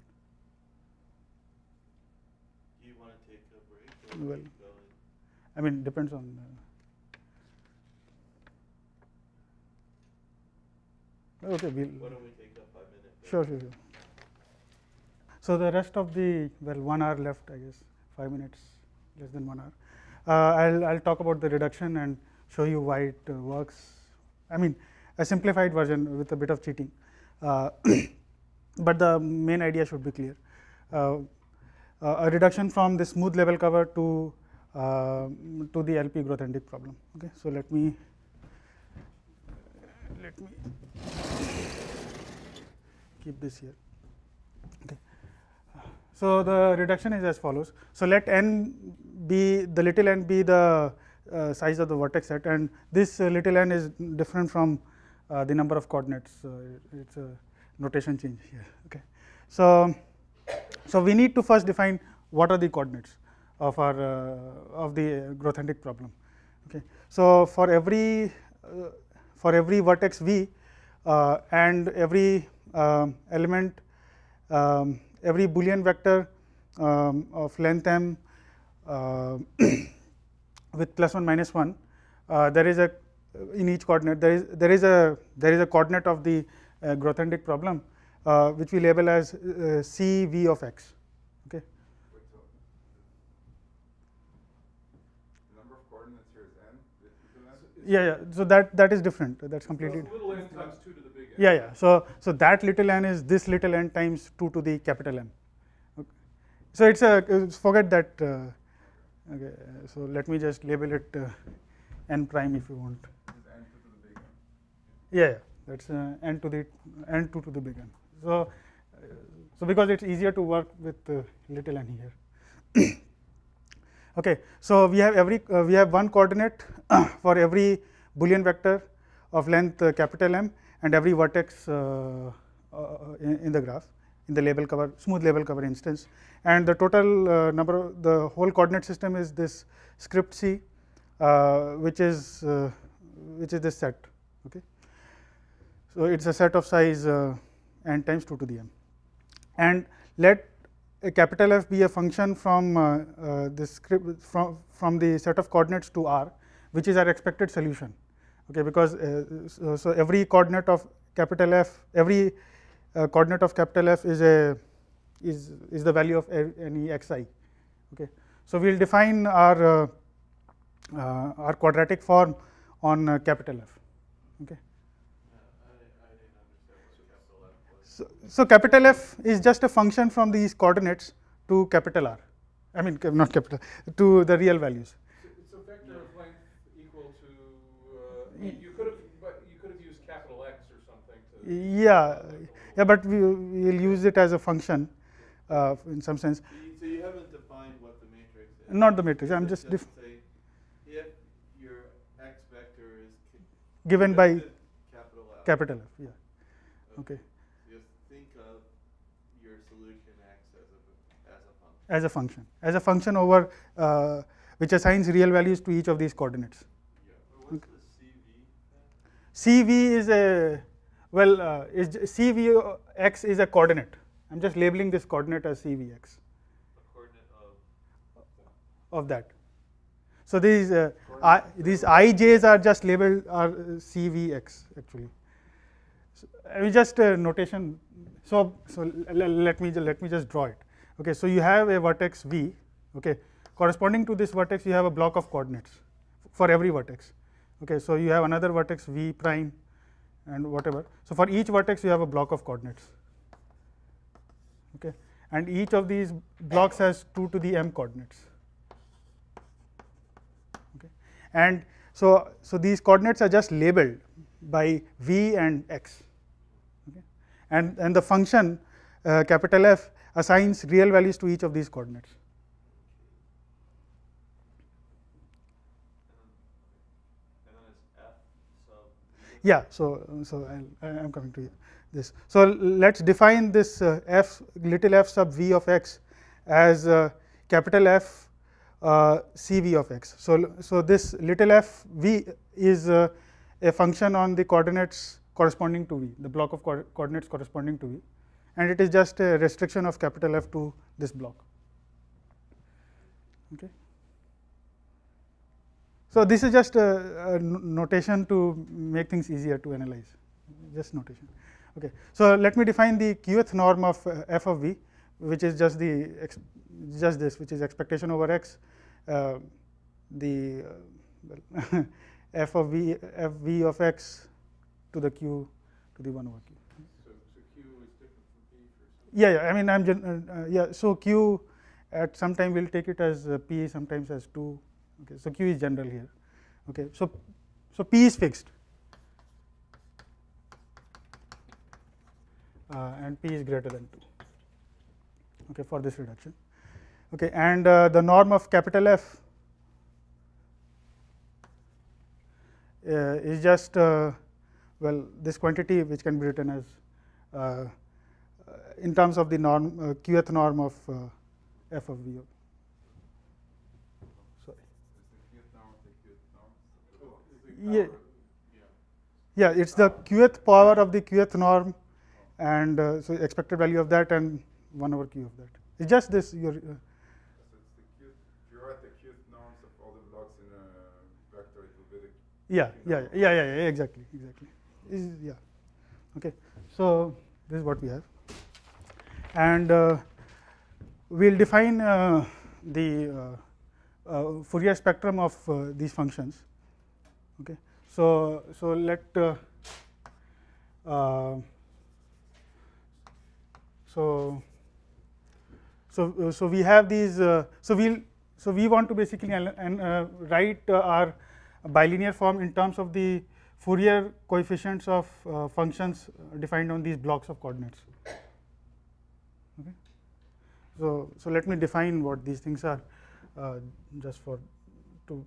Do you want to take a break? well, I mean depends on. Okay, we'll Why don't we take a five minute break? Sure, sure, sure. So, the rest of the well, 1 hour left, I guess, 5 minutes, less than 1 hour. Uh, I'll, I'll talk about the reduction and show you why it uh, works. I mean, a simplified version with a bit of cheating, uh, <clears throat> but the main idea should be clear. a reduction from the smooth level cover to to the LP growth and problem. Okay, so let me let me keep this here. So, the reduction is as follows. So, let n be the little n be the uh, size of the vertex set and this uh, little n is different from uh, the number of coordinates, it is a notation change here. Okay. So, so, we need to first define what are the coordinates of our uh, of the uh, grothendieck problem. Okay. So, for every uh, for every vertex v and every um, element um, every Boolean vector um, of length m uh, <coughs> with plus 1 minus 1 uh, there is a in each coordinate there is there is a there is a coordinate of the uh, Grothendieck problem uh, which we label as uh, c v of x okay yeah yeah so that that is different that's completely so yeah, yeah. So, so that little n is this little n times 2 to the capital n. Okay. So, it is a forget that. Uh, okay. So, let me just label it uh, n prime if you want. Yeah, yeah. that is uh, n to the n 2 to the big n. So, uh, so because it is easier to work with little n here. <coughs> okay. So, we have every uh, we have one coordinate <coughs> for every Boolean vector of length uh, capital M and every vertex uh, uh, in, in, the graph in the label cover smooth label cover instance and the total uh, number the whole coordinate system is this script C which is which is this set okay. So, it is a set of size n times 2 to the m and let a capital F be a function from uh, uh, this script from, from the set of coordinates to R, which is our expected solution okay, because uh, so, so, every coordinate of capital F, every uh, coordinate of capital F is a is is the value of any xi. Okay, so we'll define our uh, uh our quadratic form on uh, capital F. Okay. So, so capital F is just a function from these coordinates to capital R. I mean, not capital to the real values. yeah, yeah, but we will use it as a function uh, in some sense. So you haven't defined what the matrix is. Not the matrix. I'm just. just say if your x vector is given by capital F. Capital F. Yeah. Okay. okay. Just think of your solution x as a, as a function. As a function. As a function over uh, which assigns real values to each of these coordinates. Yeah. what's okay. the CV? CV is a well uh, is CVx is a coordinate. I am just labeling this coordinate as CVx. Coordinate of, of that. So these uh, I, these ij's are just labeled are uh, CVx actually. So, uh, I mean just a notation. So so let me let me just draw it. Okay. So you have a vertex v. Okay. Corresponding to this vertex, you have a block of coordinates for every vertex. Okay. So you have another vertex v prime and whatever. So, for each vertex you have a block of coordinates okay. and each of these blocks has 2 to the m coordinates. Okay. And so, so these coordinates are just labeled by v and x okay. and, and the function uh, capital F assigns real values to each of these coordinates. yeah, so, so I am coming to this. So, let us define this uh, f little f sub v of x as uh, capital F uh, C v of x. So, so this little f v is uh, a function on the coordinates corresponding to v, the block of co coordinates corresponding to v and it is just a restriction of capital F to this block. Okay. So, this is just a, a notation to make things easier to analyze, just notation. Okay. So, let me define the qth norm of uh, f of v, which is just the just this, which is expectation over x, uh, the uh, <laughs> f of v f v of x to the q to the 1 over q. So, q is different from p Yeah, yeah. I mean, I'm uh, uh, yeah. So q at some time we'll take it as uh, p, sometimes as 2 okay so q is general here okay so so p is fixed uh, and p is greater than 2 okay for this reduction okay and uh, the norm of capital F uh, is just uh, well this quantity which can be written as uh, in terms of the norm qth uh, norm of f of v of yeah, yeah, it's the qth power of the qth norm, and uh, so expected value of that and one over q of that. It's just this. Your, uh, yeah, yeah, yeah, yeah, yeah, exactly, exactly. Is, yeah, okay. So this is what we have, and uh, we'll define uh, the uh, uh Fourier spectrum of uh, these functions. Okay. So, so let uh, uh so so uh, so we have these uh, so we'll so we want to basically and write our bilinear form in terms of the Fourier coefficients of uh, functions defined on these blocks of coordinates. Okay. So, so let me define what these things are uh, just for to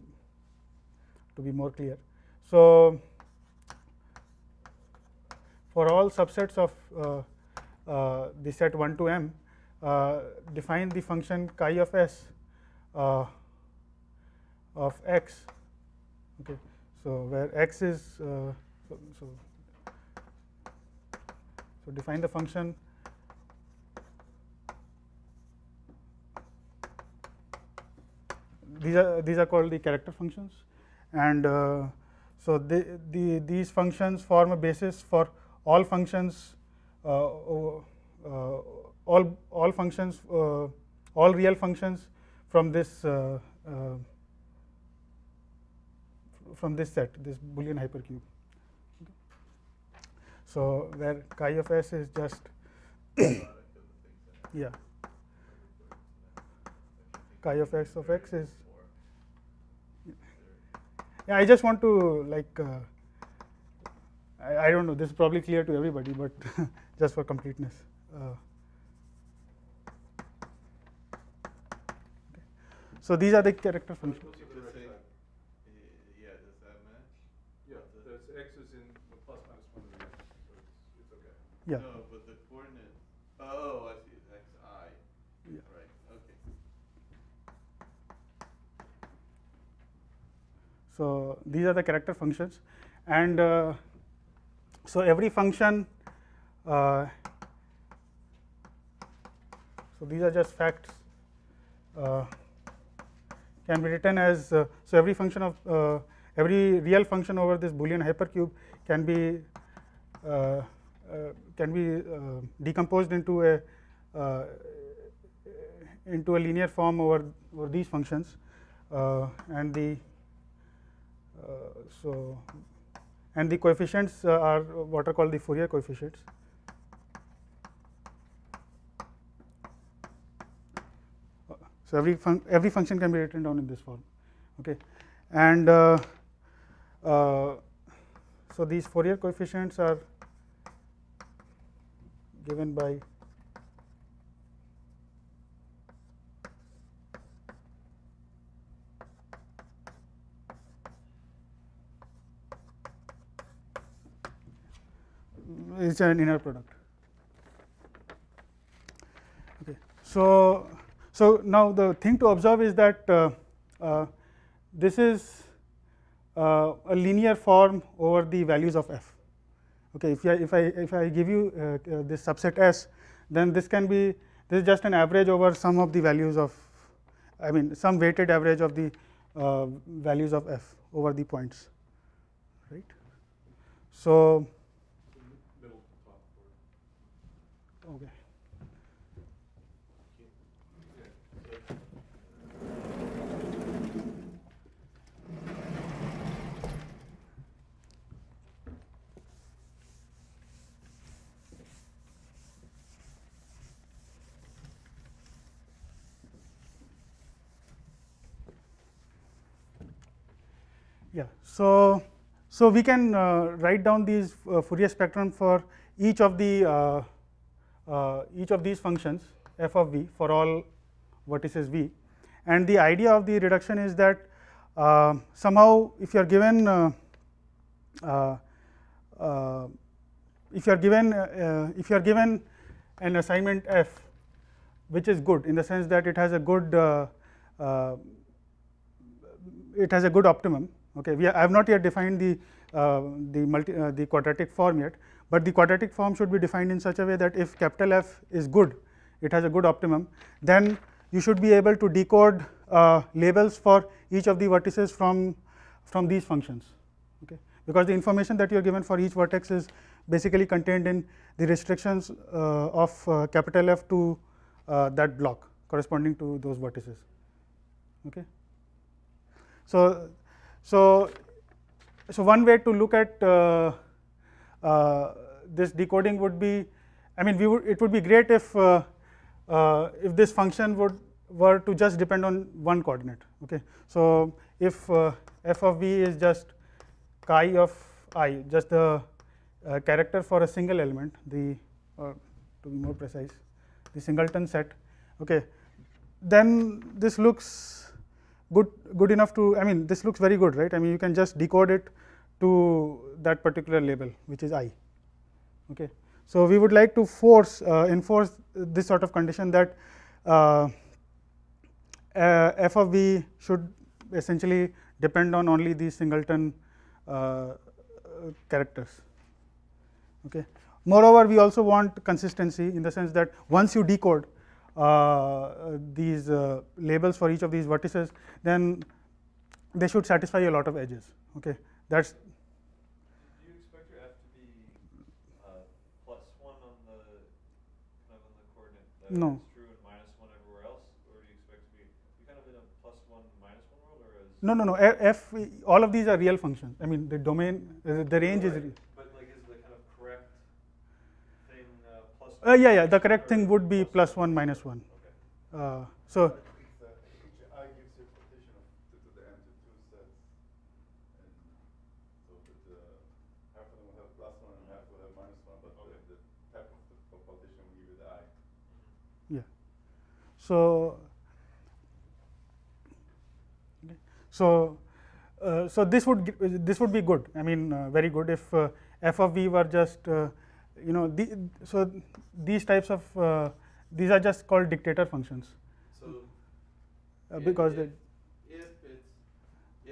to be more clear. So, for all subsets of uh, uh, the set 1 to m, uh, define the function chi of s uh, of x. Okay. So, where x is uh, so, so, so define the function these are these are called the character functions and uh, so the, the, these functions form a basis for all functions uh, uh, all all functions all real functions from this from this set this boolean hypercube so, where chi of s is just <coughs> yeah chi of x of x is yeah, I just want to like uh, I, I, don't know this is probably clear to everybody, but <laughs> just for completeness. Uh, so these are the character functions. Eh, yeah. So, these are the character functions and uh, so every function uh, so these are just facts uh, can be written as uh, so every function of uh, every real function over this boolean hypercube can be uh, can be decomposed into a into a linear form over, over these functions and the uh, so, and the coefficients uh, are what are called the Fourier coefficients. So, every every function can be written down in this form okay. and uh, uh, so these Fourier coefficients are given by is an inner product. Okay. So, so now the thing to observe is that uh, uh, this is uh, a linear form over the values of f. Okay, if I if I if I give you uh, uh, this subset S, then this can be this is just an average over some of the values of, I mean some weighted average of the uh, values of f over the points, right? So. Okay. Yeah, so so we can uh, write down these uh, Fourier spectrum for each of the uh, uh, each of these functions f of v for all vertices v. And the idea of the reduction is that uh, somehow if you are given uh, uh, uh if you are given uh, if you are given an assignment f which is good in the sense that it has a good it has a good optimum okay we are, i have not yet defined the the multi, the quadratic form yet but the quadratic form should be defined in such a way that if capital F is good, it has a good optimum, then you should be able to decode uh, labels for each of the vertices from, from these functions. Okay? Because the information that you are given for each vertex is basically contained in the restrictions uh, of uh, capital F to uh, that block corresponding to those vertices. Okay? So, so, so one way to look at uh, uh, this decoding would be, I mean, we would, it would be great if, uh, uh, if this function would were to just depend on one coordinate. Okay, so if f of v is just chi of i, just the character for a single element, the to be more precise, the singleton set. Okay, then this looks good, good enough to. I mean, this looks very good, right? I mean, you can just decode it to that particular label which is i. Okay. So, we would like to force uh, enforce this sort of condition that uh, uh f of v should essentially depend on only these singleton uh, characters. Okay. Moreover, we also want consistency in the sense that once you decode uh, these uh, labels for each of these vertices, then they should satisfy a lot of edges. Okay. That is no. No, no, no. F, F, all of these are real functions. I mean, the domain, the range right. is real. But like, is the kind of correct thing uh, plus? Uh, yeah, yeah. The correct thing would be plus one minus one. Okay. Uh, so So, so, uh, so this would this would be good. I mean, uh, very good if uh, f of v were just uh, you know the, so these types of uh, these are just called dictator functions. So uh, because if,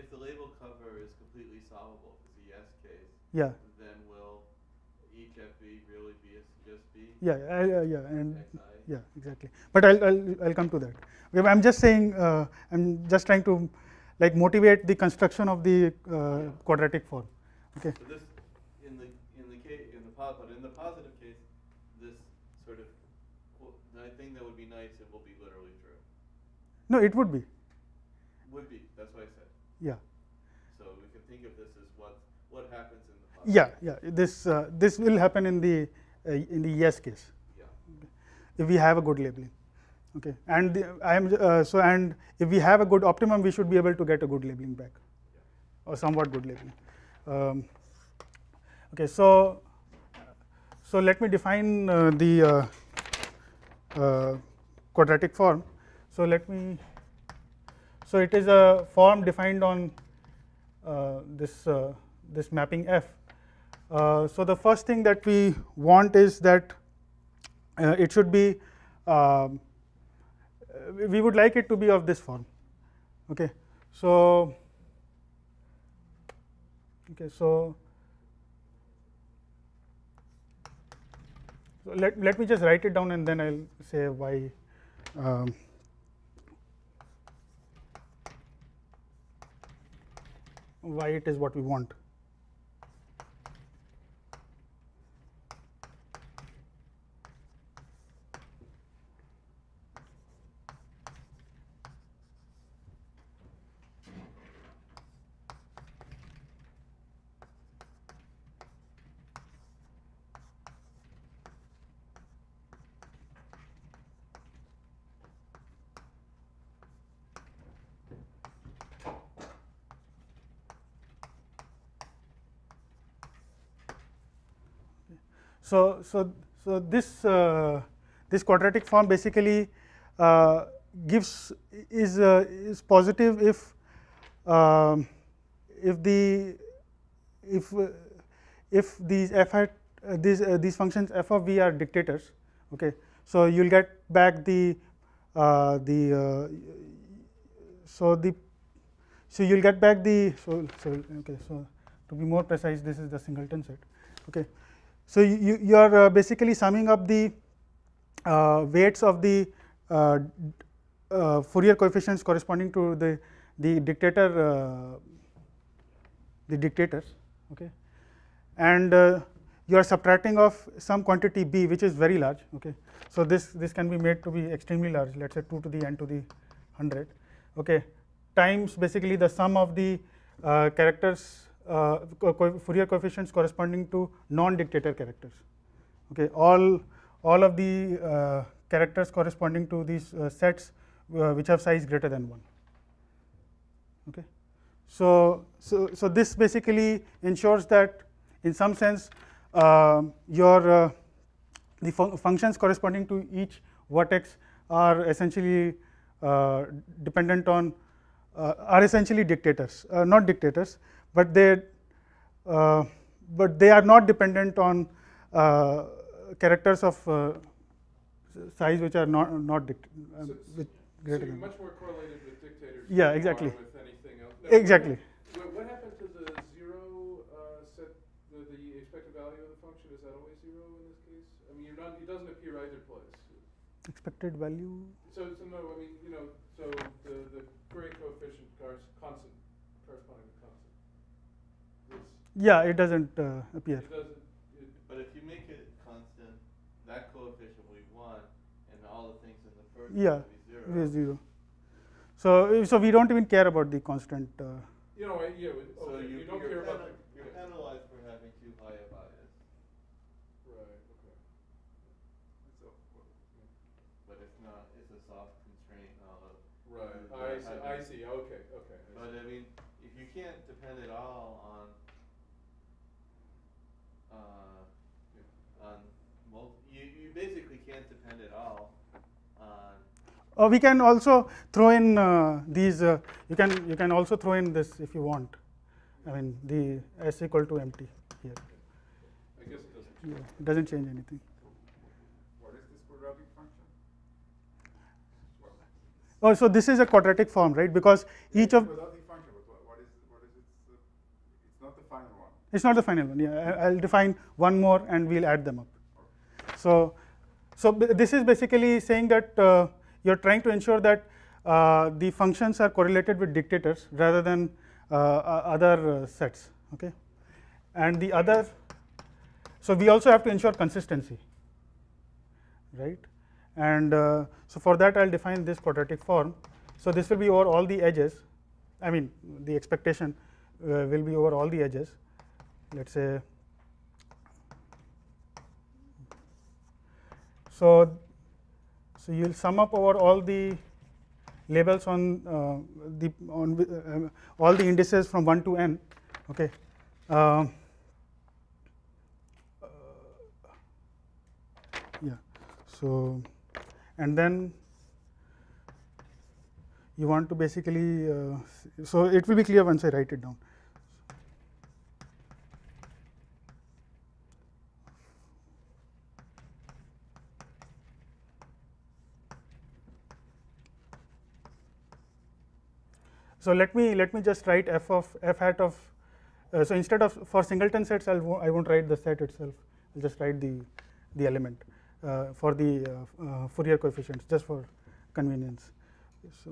if the label cover is completely solvable, it's yes case. Yeah. Then will each f v really be yeah, uh, yeah, yeah, and yeah, exactly. But I'll I'll, I'll come to that. I'm just saying, uh, I'm just trying to like motivate the construction of the uh, yeah. quadratic form. Okay. So this, in the in the case in the but in the positive case, this sort of I think that would be nice. It will be literally true. No, it would be. Would be. That's what I said. Yeah. So we can think of this as what what happens in the. Positive yeah, yeah. This uh, this will happen in the uh, in the yes case. Yeah. Okay. If we have a good labeling. Okay, and I am uh, so and if we have a good optimum, we should be able to get a good labeling back, yeah. or somewhat good labeling. Um, okay, so so let me define uh, the uh, uh, quadratic form. So let me, so it is a form defined on uh, this, this mapping f uh, so the first thing that we want is that uh, it should be, um, uh, we would like it to be of this form. Okay, so, okay, so, so let, let me just write it down and then I will say why. Um, why it is what we want. So, so, so this, uh, this quadratic form basically uh, gives is, uh, is positive if, um, if the if, uh, if these f hat uh, these, uh, these functions f of v are dictators. Okay. So, you will get back the, the so the so you will get back the so, so okay so to be more precise this is the singleton set okay so, you, you are uh, basically summing up the uh, weights of the uh, Fourier coefficients corresponding to the, the dictator, the dictators, okay. and you are subtracting off some quantity b which is very large. Okay. So, this, this can be made to be extremely large let us say 2 to the n to the 100 okay, times basically the sum of the uh, characters uh, Fourier coefficients corresponding to non-dictator characters. Okay, all all of the uh, characters corresponding to these uh, sets uh, which have size greater than one. Okay, so so so this basically ensures that in some sense uh, your the fun functions corresponding to each vertex are essentially dependent on are essentially dictators, not dictators but they, uh, but they are not dependent on uh, characters of uh, size which are not, not dict um, so, much more correlated with dictators yeah, exactly. No, exactly. What, what, happened to the zero uh, set, the, the, expected value of the function? Is that always zero in this case? I mean, not, it doesn't appear either place. Expected value? So, so no, I mean, you know, so the, the gray coefficient constant yeah, it doesn't uh, appear. but if you make it constant, that coefficient will be 1, and all the things in the first yeah, will be 0. Yeah, 0. So, so we don't even care about the constant. Uh, you know, yeah, so, so you, you, don't care about or we can also throw in uh, these uh, you can you can also throw in this if you want I mean the s equal to empty here I guess it doesn't, yeah, doesn't change anything. What is this quadratic function? Oh, so this is a quadratic form right because yeah, each of It's not the final one. Yeah, I'll define one more, and we'll add them up. So, so this is basically saying that uh, you are trying to ensure that uh, the functions are correlated with dictators rather than uh, other uh, sets. Okay? And the other, so we also have to ensure consistency, right? And uh, so for that, I'll define this quadratic form. So this will be over all the edges. I mean, the expectation uh, will be over all the edges. Let's say So so you will sum up over all the labels on uh, the on uh, all the indices from 1 to n. Okay. Um, yeah. So and then you want to basically uh, so it will be clear once I write it down. So, let me let me just write f of f hat of uh, so instead of for singleton sets I'll, I will not write the set itself I'll just write the the element uh, for the uh, uh, Fourier coefficients just for convenience. So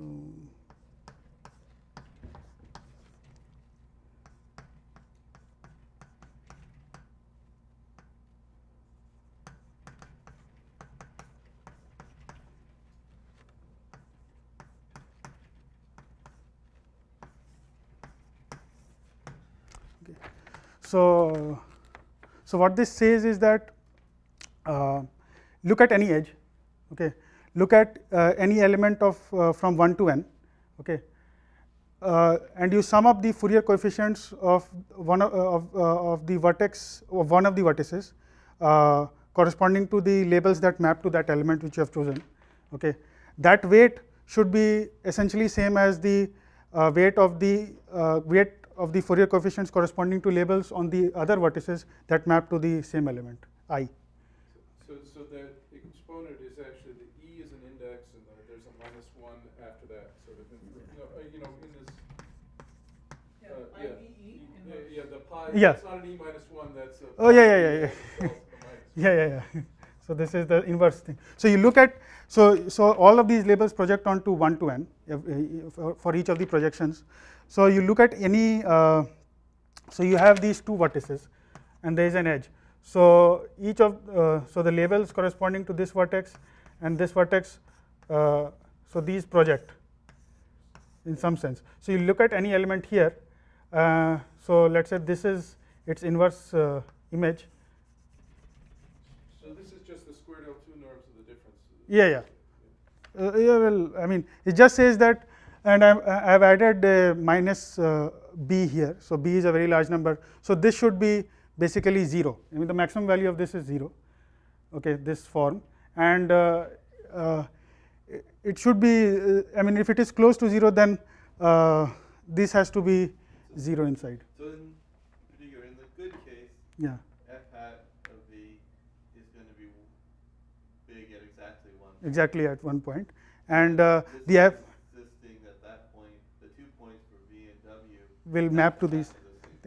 So, so what this says is that uh, look at any edge, okay. look at uh, any element of uh, from 1 to n okay. Uh, and you sum up the Fourier coefficients of one uh, of, of, uh, of the vertex of one of the vertices corresponding to the labels that map to that element which you have chosen. Okay. That weight should be essentially same as the weight of the weight of the Fourier coefficients corresponding to labels on the other vertices that map to the same element i. So, so that exponent is actually the e is an index, and there's a minus one after that, sort of. In, uh, you know, in this. Uh, yeah, yeah, yeah, the pi. Yeah. It's not an e minus one. That's. oh yeah, yeah, yeah, yeah. <laughs> yeah, yeah, yeah. <laughs> So this is the inverse thing. So you look at so so all of these labels project onto one to n for each of the projections. So you look at any, uh, so you have these two vertices and there is an edge. So each of, uh, so the labels corresponding to this vertex and this vertex, uh, so these project in some sense. So you look at any element here, uh, so let us say this is its inverse uh, image. So this is just the squared L2 norms of the difference? Yeah, yeah. Uh, yeah well, I mean it just says that and I have uh, added uh, minus uh, b here. So, b is a very large number. So, this should be basically 0, I mean the maximum value of this is 0, okay, this form and uh, uh, it should be, uh, I mean if it is close to 0 then this has to be 0 inside. So, in particular in the good case, yeah. f hat of v is going to be big at exactly 1 point. Exactly at 1 point and the f will map to this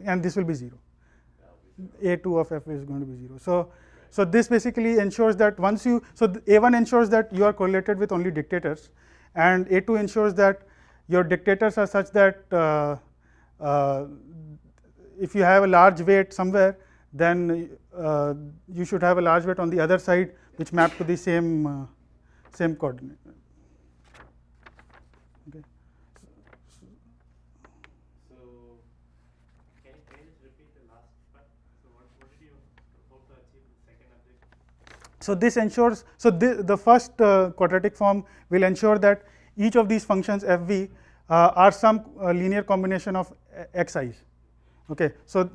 and this will be 0. A2 of f is going to be 0. So, so this basically ensures that once you, so A1 ensures that you are correlated with only dictators and A2 ensures that your dictators are such that uh, uh, if you have a large weight somewhere then uh, you should have a large weight on the other side which map to the same, uh, same coordinate. So, this ensures, so the, the first uh, quadratic form will ensure that each of these functions f v uh, are some uh, linear combination of uh, x i's. Okay. So,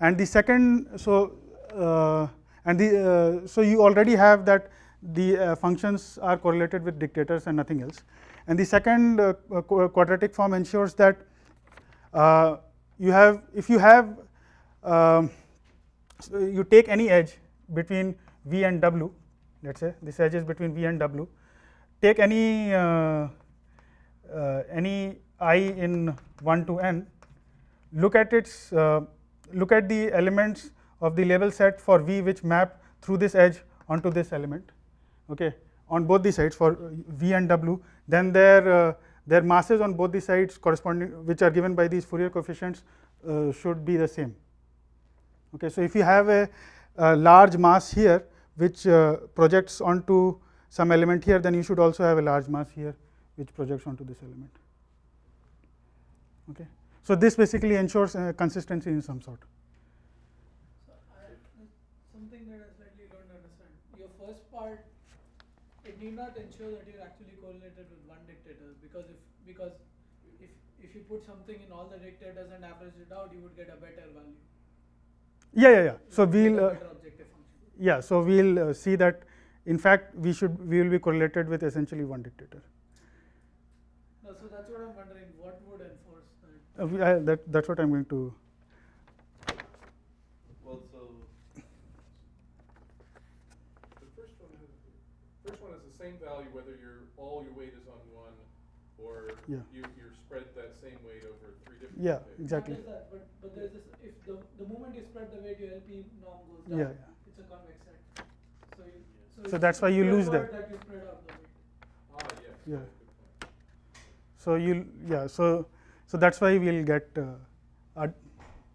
and the second, so uh, and the, uh, so you already have that the functions are correlated with dictators and nothing else. And the second qu quadratic form ensures that you have, if you have, um, you take any edge between V and W, let us say this edge is between V and W, take any uh, uh, any i in 1 to n, look at its uh, look at the elements of the label set for V which map through this edge onto this element okay, on both the sides for V and W, then their uh, their masses on both the sides corresponding which are given by these Fourier coefficients uh, should be the same. Okay, so, if you have a, a large mass here which uh, projects onto some element here, then you should also have a large mass here which projects onto this element. Okay. So, this basically ensures uh, consistency in some sort. So, I, something that I slightly don't understand. Your first part, it need not ensure that you're actually correlated with one dictator because if because if if you put something in all the dictators and average it out, you would get a better value. Yeah, yeah, yeah. So, so we'll. Uh, yeah, so we will uh, see that in fact, we should we will be correlated with essentially one dictator. No, so that's what I'm wondering. What would enforce that? Uh, we, I, that that's what I'm going to. Well, so the first one, has, the first one is the same value whether your all your weight is on one or yeah. you you're spread that same weight over three different. Yeah, exactly. That, but, but there's this if the the moment you spread the weight, your LP norm goes down. yeah. yeah. So, so that's why you lose that. that you ah, yeah. yeah. So you yeah so so that's why we'll get uh,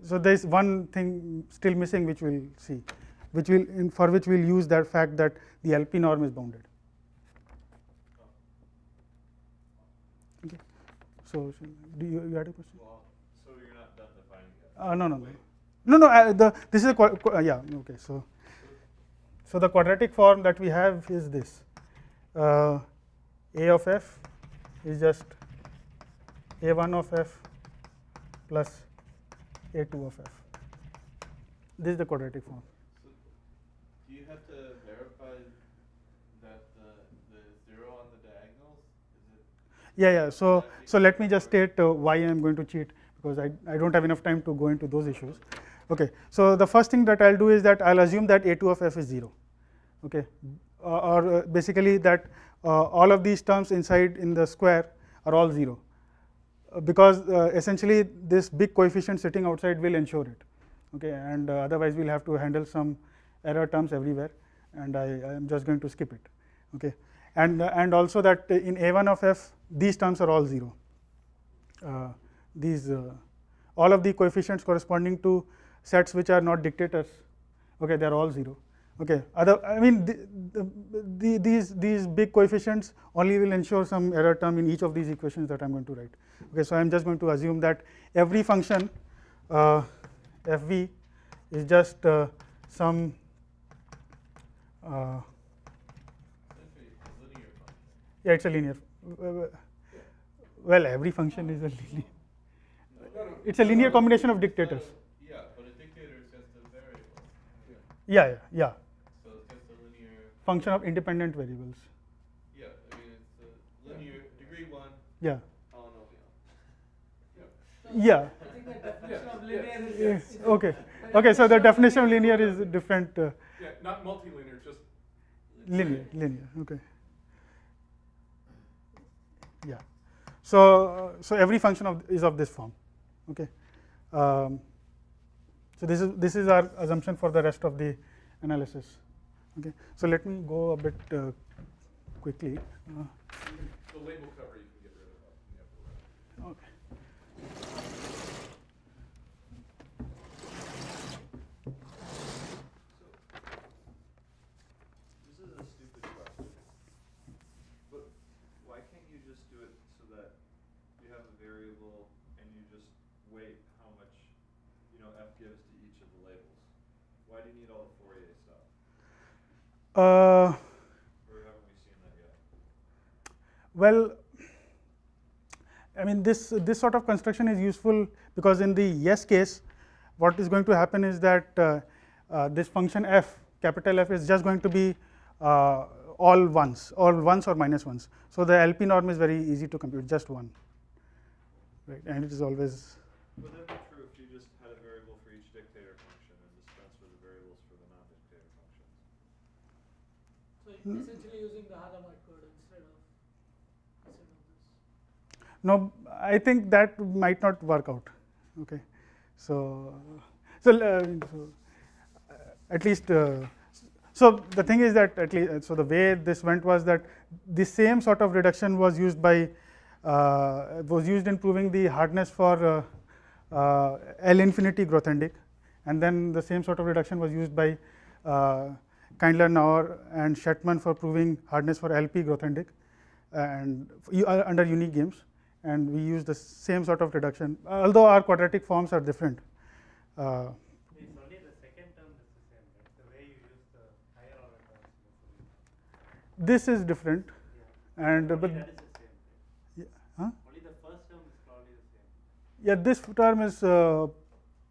so there's one thing still missing which we'll see which will for which we'll use that fact that the LP norm is bounded. Okay. So do you, you had a question? Well, so you're not done defining it. Uh, no no no no no uh, the this is a uh, yeah okay so. So, the quadratic form that we have is this uh, a of f is just a 1 of f plus a 2 of f. This is the quadratic form. So, do you have to verify that the, the 0 on the diagonals? yeah, yeah. So, so let me just state uh, why I am going to cheat because I, I do not have enough time to go into those issues. Okay. So, the first thing that I will do is that I will assume that a 2 of f is 0 okay, uh, or uh, basically that uh, all of these terms inside in the square are all 0, uh, because essentially this big coefficient sitting outside will ensure it, okay, and otherwise we will have to handle some error terms everywhere and I, I am just going to skip it. Okay. And, and also that in a1 of f these terms are all 0, these all of the coefficients corresponding to sets which are not dictators okay they are all 0 Okay. Other, I mean, the, the, these, these big coefficients only will ensure some error term in each of these equations that I am going to write. Okay, so I am just going to assume that every function uh, fv is just uh, some uh, yeah, it's a linear. Well, every function is a linear. it's a linear combination of dictators. Yeah, but a dictator is just a variable. Yeah, yeah, yeah function of independent variables. Yeah, I mean, it's linear degree one. Yeah. Yeah. yeah. <laughs> Okay. Okay. So the definition of linear is different. Uh, yeah, not multilinear, just linear. Linear. Okay. Yeah. So uh, so every function of is of this form. Okay. Um, so this is this is our assumption for the rest of the analysis. Okay. So, let me go a bit uh, quickly. the uh, label cover. Uh, well, I mean this this sort of construction is useful because in the yes case, what is going to happen is that uh, uh, this function f capital F is just going to be uh, all ones, all ones or minus ones. So the LP norm is very easy to compute, just one, right? And it is always. Hmm? Essentially using the Hadamard code instead of, instead of this. No, I think that might not work out. Okay, so so, uh, so uh, at least. Uh, so the thing is that at least so the way this went was that the same sort of reduction was used by uh, was used in proving the hardness for uh, uh, L infinity Grothendieck and then the same sort of reduction was used by uh, Kindler, Naur and Shetman for proving hardness for LP growth uh, and uh, under unique games and we use the same sort of reduction although our quadratic forms are different. Uh, this is different yeah. and uh, but yeah, huh? yeah this term is uh,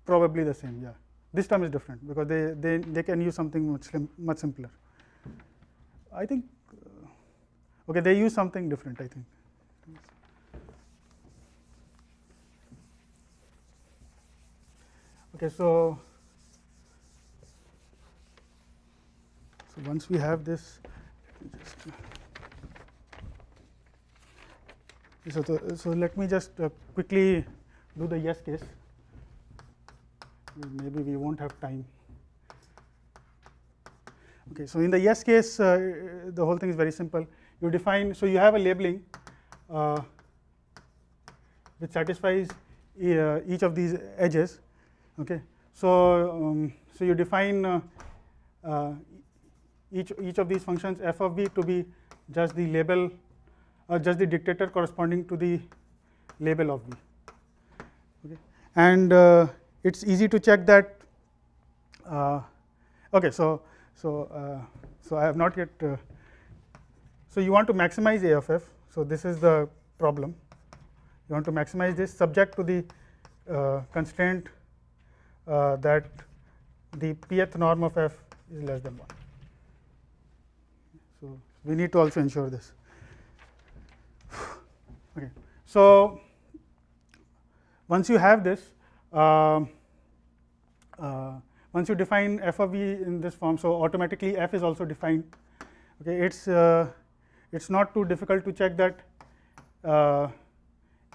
probably the same yeah this term is different because they, they, they can use something much, much simpler. I think, uh, okay, they use something different, I think. Okay, so, so once we have this, so, so let me just uh, quickly do the yes case maybe we won't have time. Okay, so in the yes case, uh, the whole thing is very simple. You define, so you have a labeling uh, which satisfies e uh, each of these edges. Okay, so um, so you define uh, uh, each each of these functions f of b to be just the label, or uh, just the dictator corresponding to the label of b. Okay, and it is easy to check that. Uh, okay, so, so, uh, so I have not yet. Uh, so you want to maximize AFF. So this is the problem. You want to maximize this subject to the uh, constraint uh, that the pth norm of f is less than 1. So we need to also ensure this. <sighs> okay. So once you have this, um, uh, once you define f of v in this form, so automatically f is also defined. Okay, it's uh, it's not too difficult to check that uh,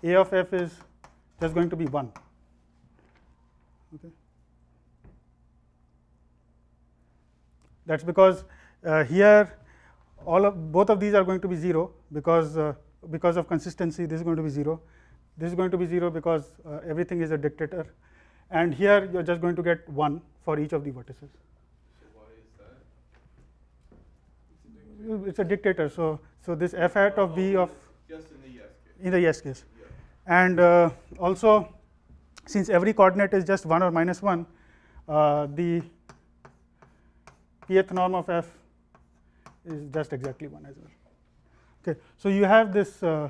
a of f is just going to be 1 okay that's because uh, here all of both of these are going to be 0 because uh, because of consistency this is going to be 0 this is going to be 0 because uh, everything is a dictator and here you are just going to get 1 for each of the vertices. So why is that? It's a dictator, so, so this f hat of b of just in the yes case. In the yes case. Yeah. And uh, also since every coordinate is just 1 or minus 1, uh, the pth norm of f is just exactly 1 as well. Okay, so you have this uh,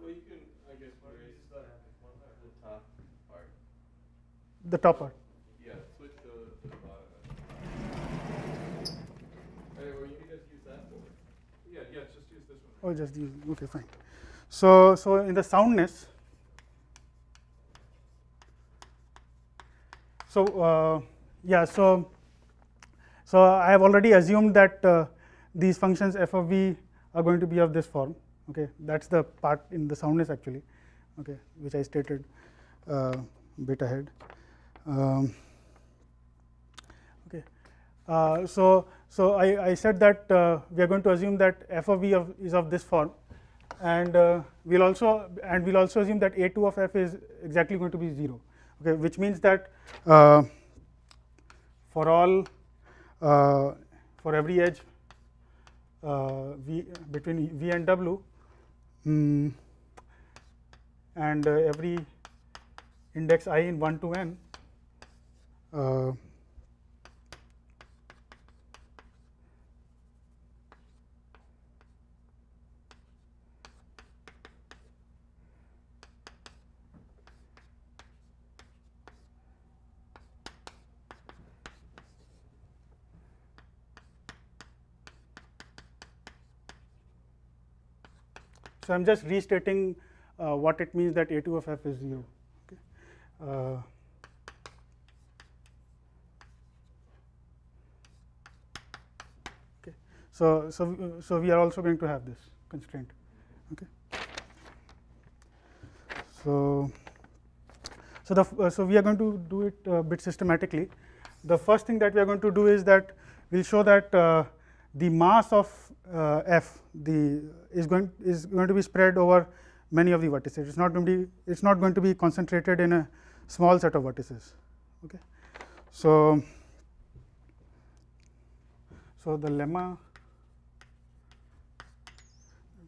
the top Yeah, switch to, the bottom. Yeah, just use this one. Oh, just use, okay, fine. So, so in the soundness, so uh, yeah, so so I have already assumed that uh, these functions f of v are going to be of this form. Okay, that's the part in the soundness actually. Okay, which I stated uh, bit ahead. Um, okay. Uh, so, so I, I said that uh, we are going to assume that f of v of is of this form and uh, we'll also and we'll also assume that a2 of f is exactly going to be 0 okay which means that uh, for all uh, for every edge uh, v between v and w mm, and every index i in 1 to n uh, So, I am just restating uh, what it means that A 2 of f is 0. Okay. Uh, So, so, so we are also going to have this constraint. Okay. So, so the uh, so we are going to do it uh, a bit systematically. The first thing that we are going to do is that we'll show that uh, the mass of uh, f the is going is going to be spread over many of the vertices. It's not going to be it's not going to be concentrated in a small set of vertices. Okay. So, so the lemma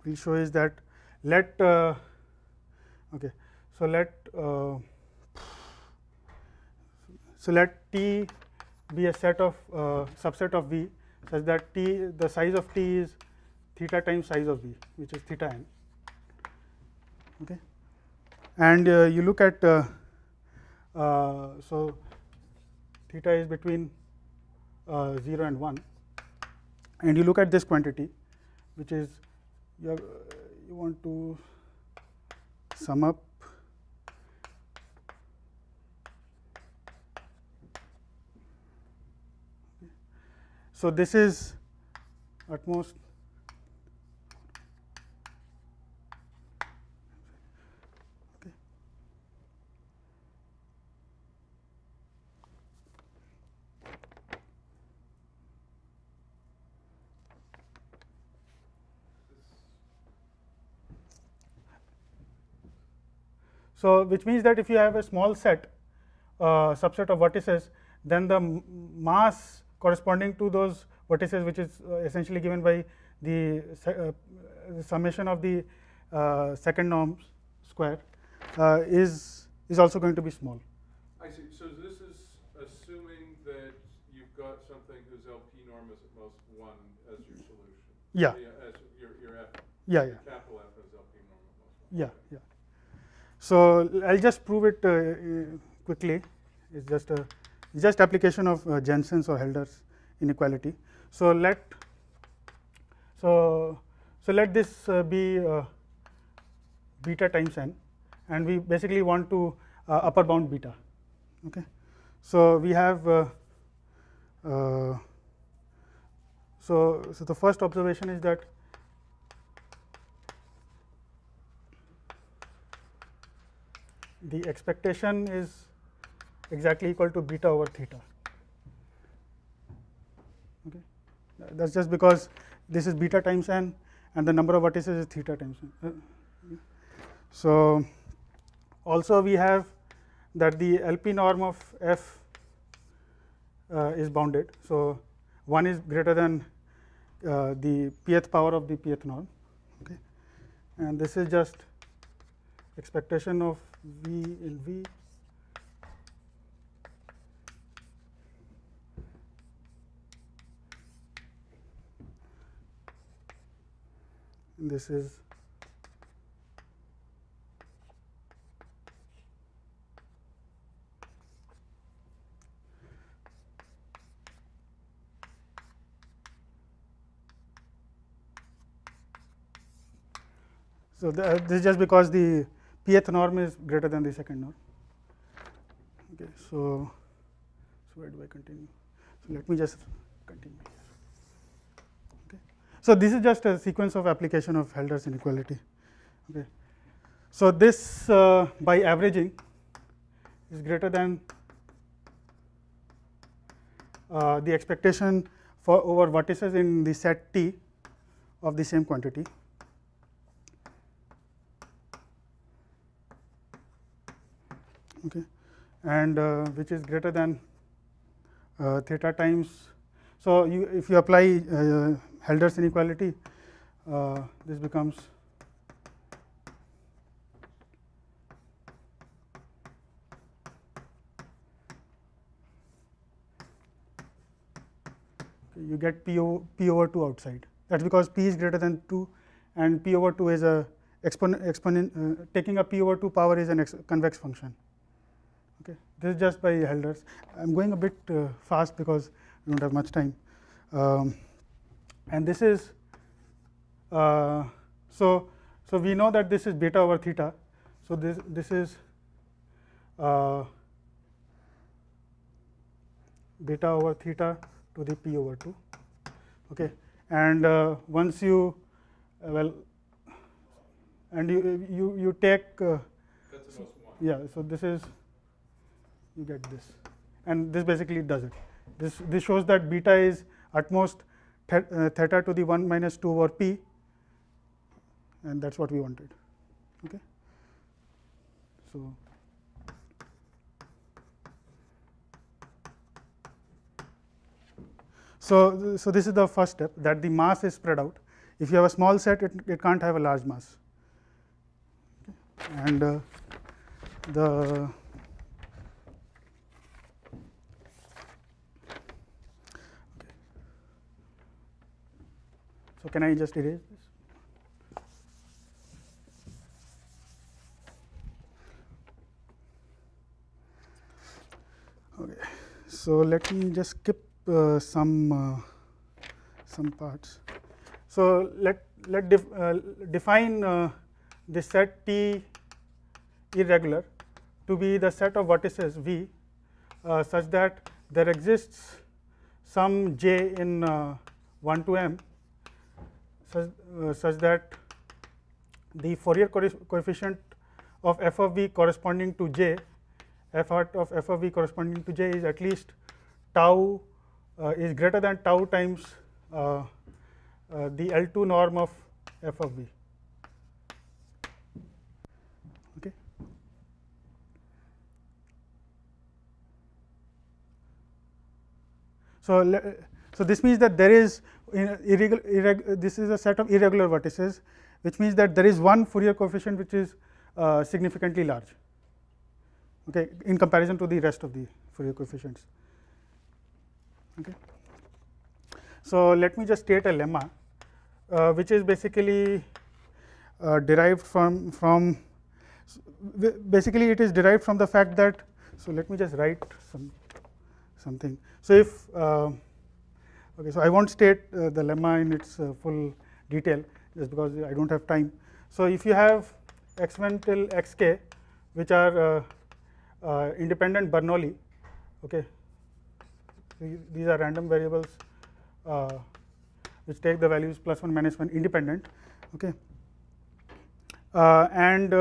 will show is that let uh, okay so let uh, so let t be a set of uh, subset of v such that t the size of t is theta times size of v which is theta n okay and uh, you look at uh, uh, so theta is between uh, 0 and 1 and you look at this quantity which is you, have, uh, you want to sum up So, this is at most So, which means that if you have a small set uh, subset of vertices, then the mass corresponding to those vertices which is uh, essentially given by the, uh, summation of the uh, second norm square uh, is, is also going to be small. I see. So, this is assuming that you've got something whose LP norm is at most 1 as your solution. Yeah. yeah as your, your F. Yeah, yeah. Capital F is LP norm at most 1. Yeah, yeah. So, I will just prove it uh, uh quickly it is just a just application of uh, Jensen's or Helder's inequality. So, let so, so let this uh, be uh, beta times n and we basically want to uh, upper bound beta. Okay. So, we have so, so the first observation is that the expectation is exactly equal to beta over theta. Okay. That is just because this is beta times n and the number of vertices is theta times n. Uh, so, also we have that the LP norm of f uh, is bounded. So, 1 is greater than uh, the pth power of the pth norm okay. and this is just expectation of VLV this is So, the, uh, this is just because the pth norm is greater than the second norm. Okay, so, so where do I continue? So let me just continue. Okay. So this is just a sequence of application of Helder's inequality. Okay. So this uh, by averaging is greater than uh, the expectation for over vertices in the set T of the same quantity. and uh, which is greater than uh, theta times. So, you, if you apply uh, Helder's inequality, uh, this becomes you get p over, p over 2 outside that is because p is greater than 2 and p over 2 is a exponent, exponent uh, taking a p over 2 power is an convex function. This is just by Helders. I am going a bit uh, fast because I don't have much time. Um, and this is uh, so so we know that this is beta over theta. So this this is uh, beta over theta to the p over 2. Okay, and uh, once you uh, well and you you you take uh, yeah. So this is you get this and this basically does it. This, this shows that beta is at most uh, theta to the 1 minus 2 over p and that is what we wanted. Okay. So, so, so this is the first step that the mass is spread out. If you have a small set, it, it can't have a large mass. And uh, the So, can I just erase this? Okay. So, let me just skip uh, some uh, some parts. So, let let def, uh, define uh, the set T irregular to be the set of vertices V uh, such that there exists some j in uh, 1 to m such, uh, such that the Fourier coefficient of f of v corresponding to j f hat of f of v corresponding to j is at least tau uh, is greater than tau times uh, uh, the L2 norm of f of v. Okay. So, so this means that there is this is a set of irregular vertices which means that there is one Fourier coefficient which is uh, significantly large okay, in comparison to the rest of the Fourier coefficients. Okay. So, let me just state a lemma uh, which is basically uh, derived from, from basically it is derived from the fact that, so let me just write some something. So, if uh, Okay, so I won't state uh, the lemma in its uh, full detail just because I don't have time. So if you have x1 till xk which are uh, uh, independent Bernoulli, okay, these are random variables uh, which take the values plus 1 minus 1 independent okay uh, and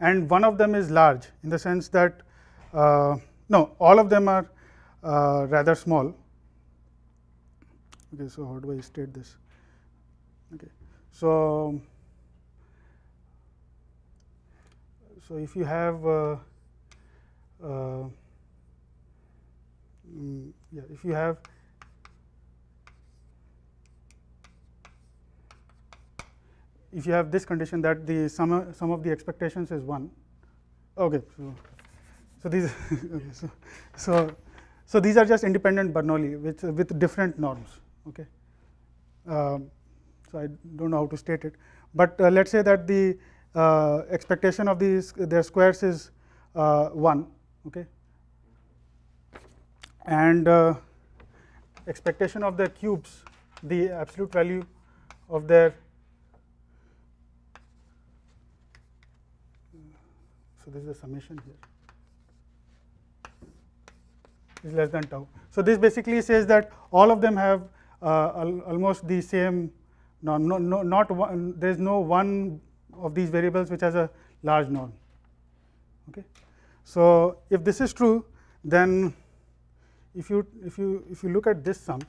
and one of them is large in the sense that no all of them are uh, rather small. Okay, so, how do I state this? Okay. So, so if you have uh, uh, mm, yeah, if you have if you have this condition that the sum sum of the expectations is 1 okay so so these <laughs> okay so so so, these are just independent Bernoulli with, with different norms. Okay. Um, so, I do not know how to state it, but uh, let us say that the uh, expectation of these their squares is uh, 1 okay and uh, expectation of the cubes the absolute value of their so this is the summation here is less than tau. So this basically says that all of them have uh, al almost the same, no, no, no, not one, there is no one of these variables which has a large norm. Okay. So if this is true, then if you, if you, if you look at this sum,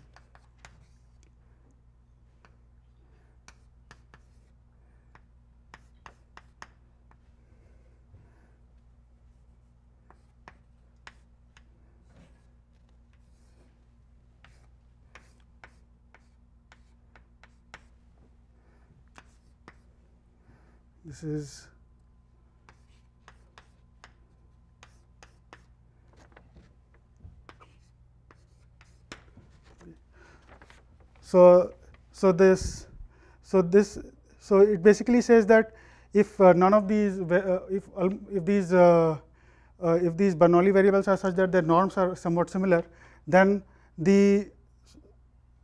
this is so so this so this so it basically says that if uh, none of these uh, if um, if these uh, uh, if these Bernoulli variables are such that their norms are somewhat similar then the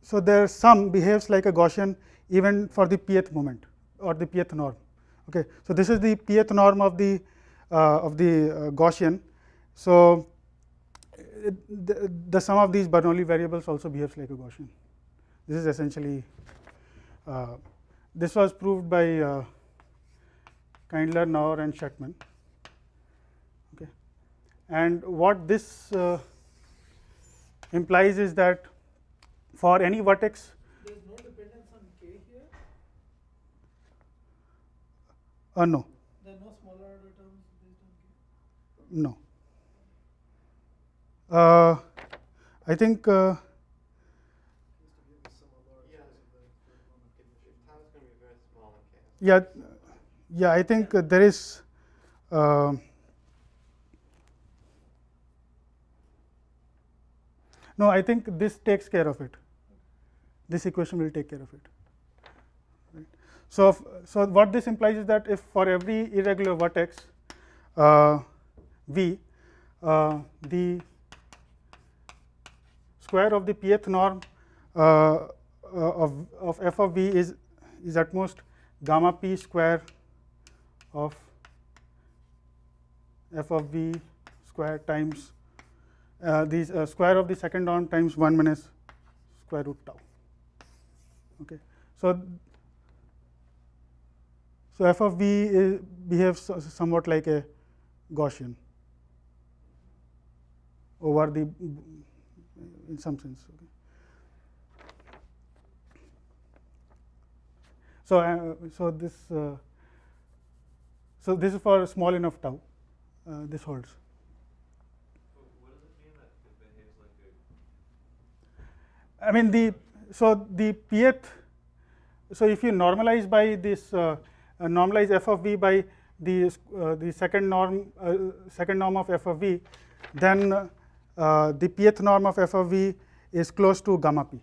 so their sum behaves like a Gaussian even for the pth moment or the pth norm Okay. So, this is the pth norm of the uh, of the uh, Gaussian. So, the, the, sum of these Bernoulli variables also behaves like a Gaussian. This is essentially uh, this was proved by uh, Kindler, Naur, and Shatman. Okay, and what this uh, implies is that for any vertex Uh, no. There no smaller order terms based on k? No. Uh, I think. Uh, yeah, yeah, I think uh, there is. Uh, no, I think this takes care of it. This equation will take care of it. So, if, so what this implies is that if for every irregular vertex uh, v, uh, the square of the pth norm uh, uh of, of f of v is, is at most gamma p square of f of v square times uh, the uh, square of the second norm times 1 minus square root tau. Okay. So, so, f of b behaves somewhat like a Gaussian over the in some sense. Okay. So, uh, so this uh, so this is for small enough tau. Uh, this holds. I mean the so the pth. So if you normalize by this uh, uh, normalize f of v by the uh, the second norm uh, second norm of f of v, then the pth norm of f of v is close to gamma p.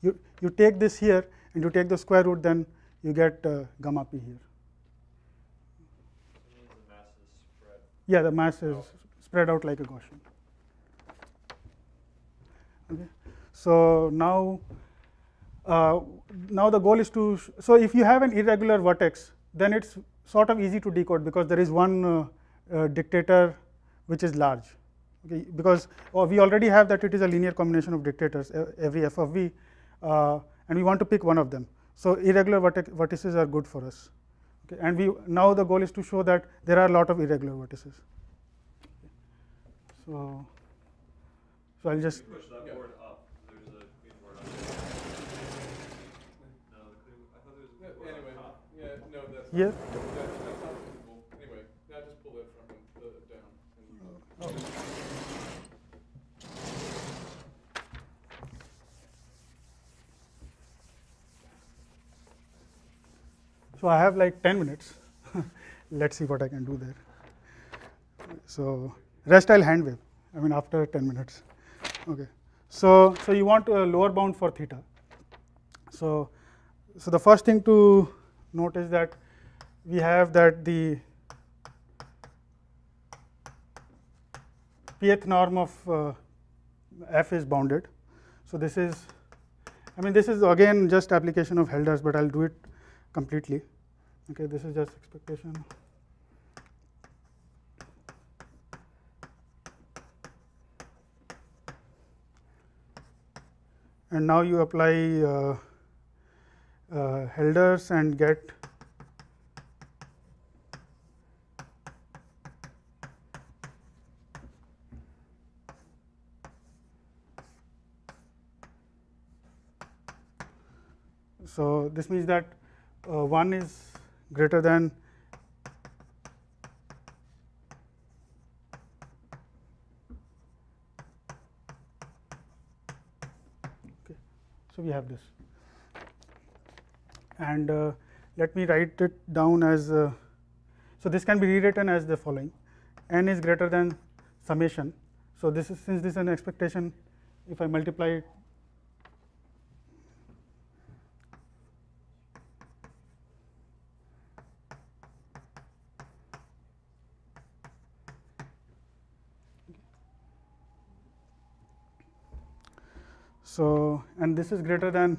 You you take this here and you take the square root, then you get gamma p here. Yeah, the mass is spread out like a Gaussian. Okay. So now uh, now the goal is to, so if you have an irregular vertex, then it's sort of easy to decode because there is one uh, uh dictator which is large. Okay, because oh, we already have that it is a linear combination of dictators every f of v uh, and we want to pick one of them. So, irregular vertex vertices are good for us okay, and we now the goal is to show that there are a lot of irregular vertices. So, so I will just. Yeah. So I have like 10 minutes. <laughs> Let's see what I can do there. So rest I'll hand I mean after 10 minutes. Okay. So so you want a lower bound for theta. So so the first thing to note is that we have that the pth norm of uh, f is bounded. So, this is I mean this is again just application of Helder's, but I will do it completely. Okay, this is just expectation. And now you apply uh, uh, Helder's and get So, this means that uh, 1 is greater than okay. So, we have this and uh, let me write it down as uh, so this can be rewritten as the following n is greater than summation. So, this is since this is an expectation if I multiply it and this is greater than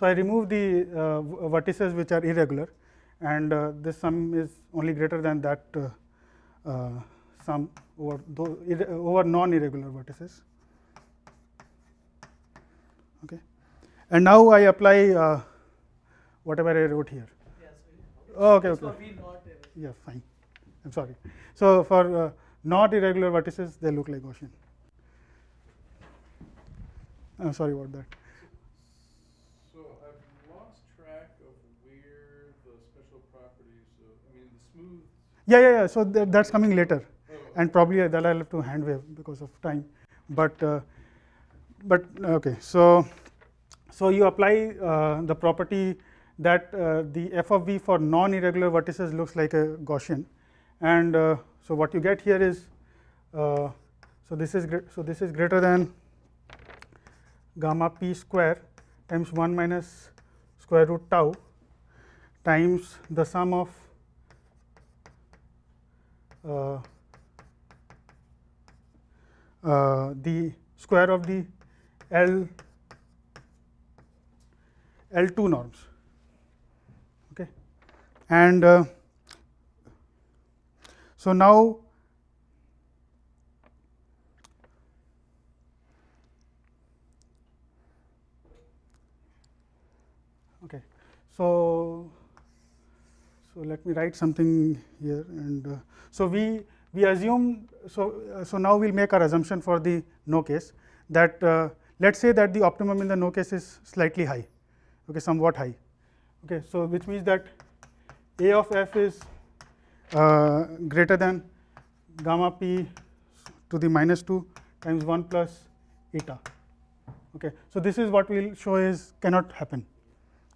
So, I remove the uh, vertices which are irregular and uh, this sum is only greater than that uh, uh sum over, over non-irregular vertices. Okay. And now I apply uh, whatever I wrote here. yes oh, okay, okay. Yeah, fine. I am sorry. So, for uh, not irregular vertices they look like Gaussian. I am sorry about that. So, I've lost track of where the special properties of, I mean the smooth. Yeah, yeah, yeah. So, that's coming later oh. and probably that I will have to hand wave because of time, but uh, but uh, okay. So, so you apply uh, the property that uh, the f of v for non-irregular vertices looks like a Gaussian and uh, so what you get here is uh, so this is so this is greater than gamma p square times 1 minus square root tau times the sum of uh, uh the square of the L L2 norms okay and uh, so, now okay. So, so let me write something here and uh, so we we assume so uh, so now we'll make our assumption for the no case that uh, let's say that the optimum in the no case is slightly high okay somewhat high okay so which means that a of f is uh, greater than gamma p to the minus 2 times 1 plus eta. Okay. So, this is what we will show is cannot happen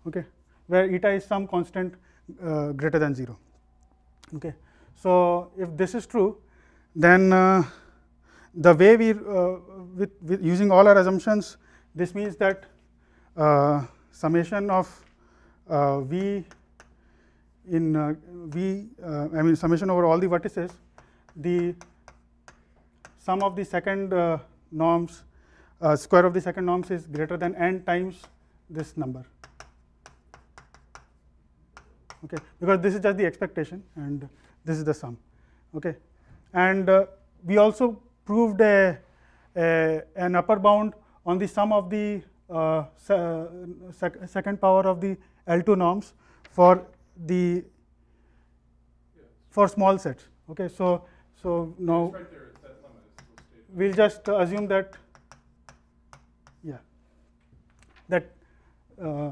okay, where eta is some constant uh, greater than 0. Okay. So, if this is true then uh, the way we uh, with, with, using all our assumptions this means that uh, summation of v in uh, V, uh, I mean summation over all the vertices, the sum of the second uh, norms, uh, square of the second norms is greater than n times this number. Okay, because this is just the expectation and this is the sum. Okay, and uh, we also proved a, a, an upper bound on the sum of the uh, sec second power of the L2 norms for the for small sets. Okay, so so now we'll just assume that yeah that uh,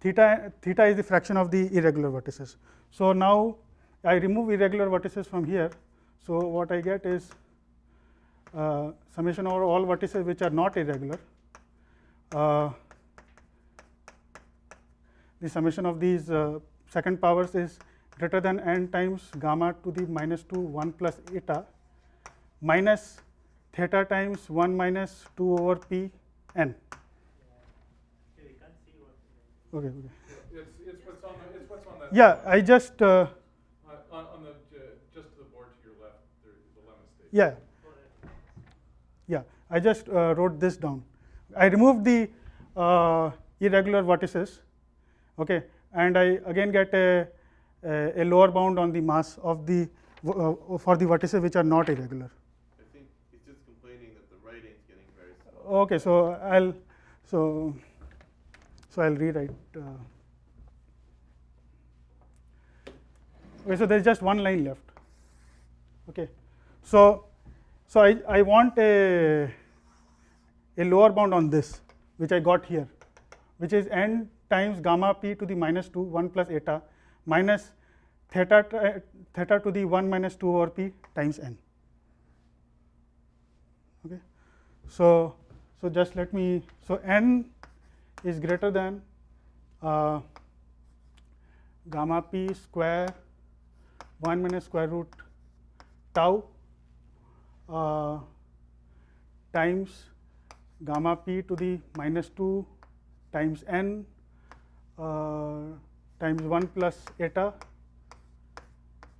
theta theta is the fraction of the irregular vertices. So now I remove irregular vertices from here. So what I get is uh, summation over all vertices which are not irregular. Uh, the summation of these uh, second powers is greater than n times gamma to the minus 2 1 plus eta minus theta times 1 minus 2 over p n. Okay, okay. yeah, I just. Uh, uh on, on the, uh, just to the board to your left, there's the lemma state. Yeah. Yeah, I just uh, wrote this down. I removed the uh, irregular vertices, okay, and I again get a, a, a lower bound on the mass of the uh, for the vertices which are not irregular. I think it is just complaining that the writing is getting very slow. Okay, so I'll so so I'll rewrite. Uh, okay, so there's just one line left. Okay, so so I I want a a lower bound on this which I got here, which is n times gamma p to the minus 2 1 plus eta minus theta, theta to the 1 minus 2 over p times n. Okay. So, so just let me, so n is greater than uh, gamma p square 1 minus square root tau uh, times gamma p to the minus 2 times n uh, times 1 plus eta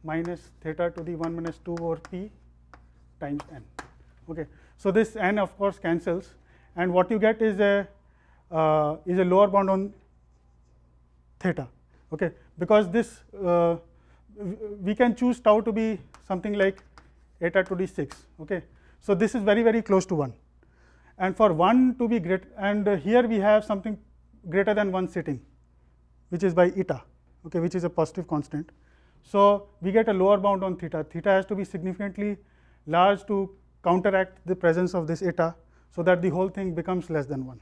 minus theta to the 1 minus 2 over p times n. Okay. So, this n of course cancels and what you get is a uh, is a lower bound on theta okay because this uh, we can choose tau to be something like eta to the 6 okay so this is very very close to 1 and for 1 to be great and here we have something greater than 1 sitting which is by eta okay, which is a positive constant. So, we get a lower bound on theta, theta has to be significantly large to counteract the presence of this eta, so that the whole thing becomes less than 1,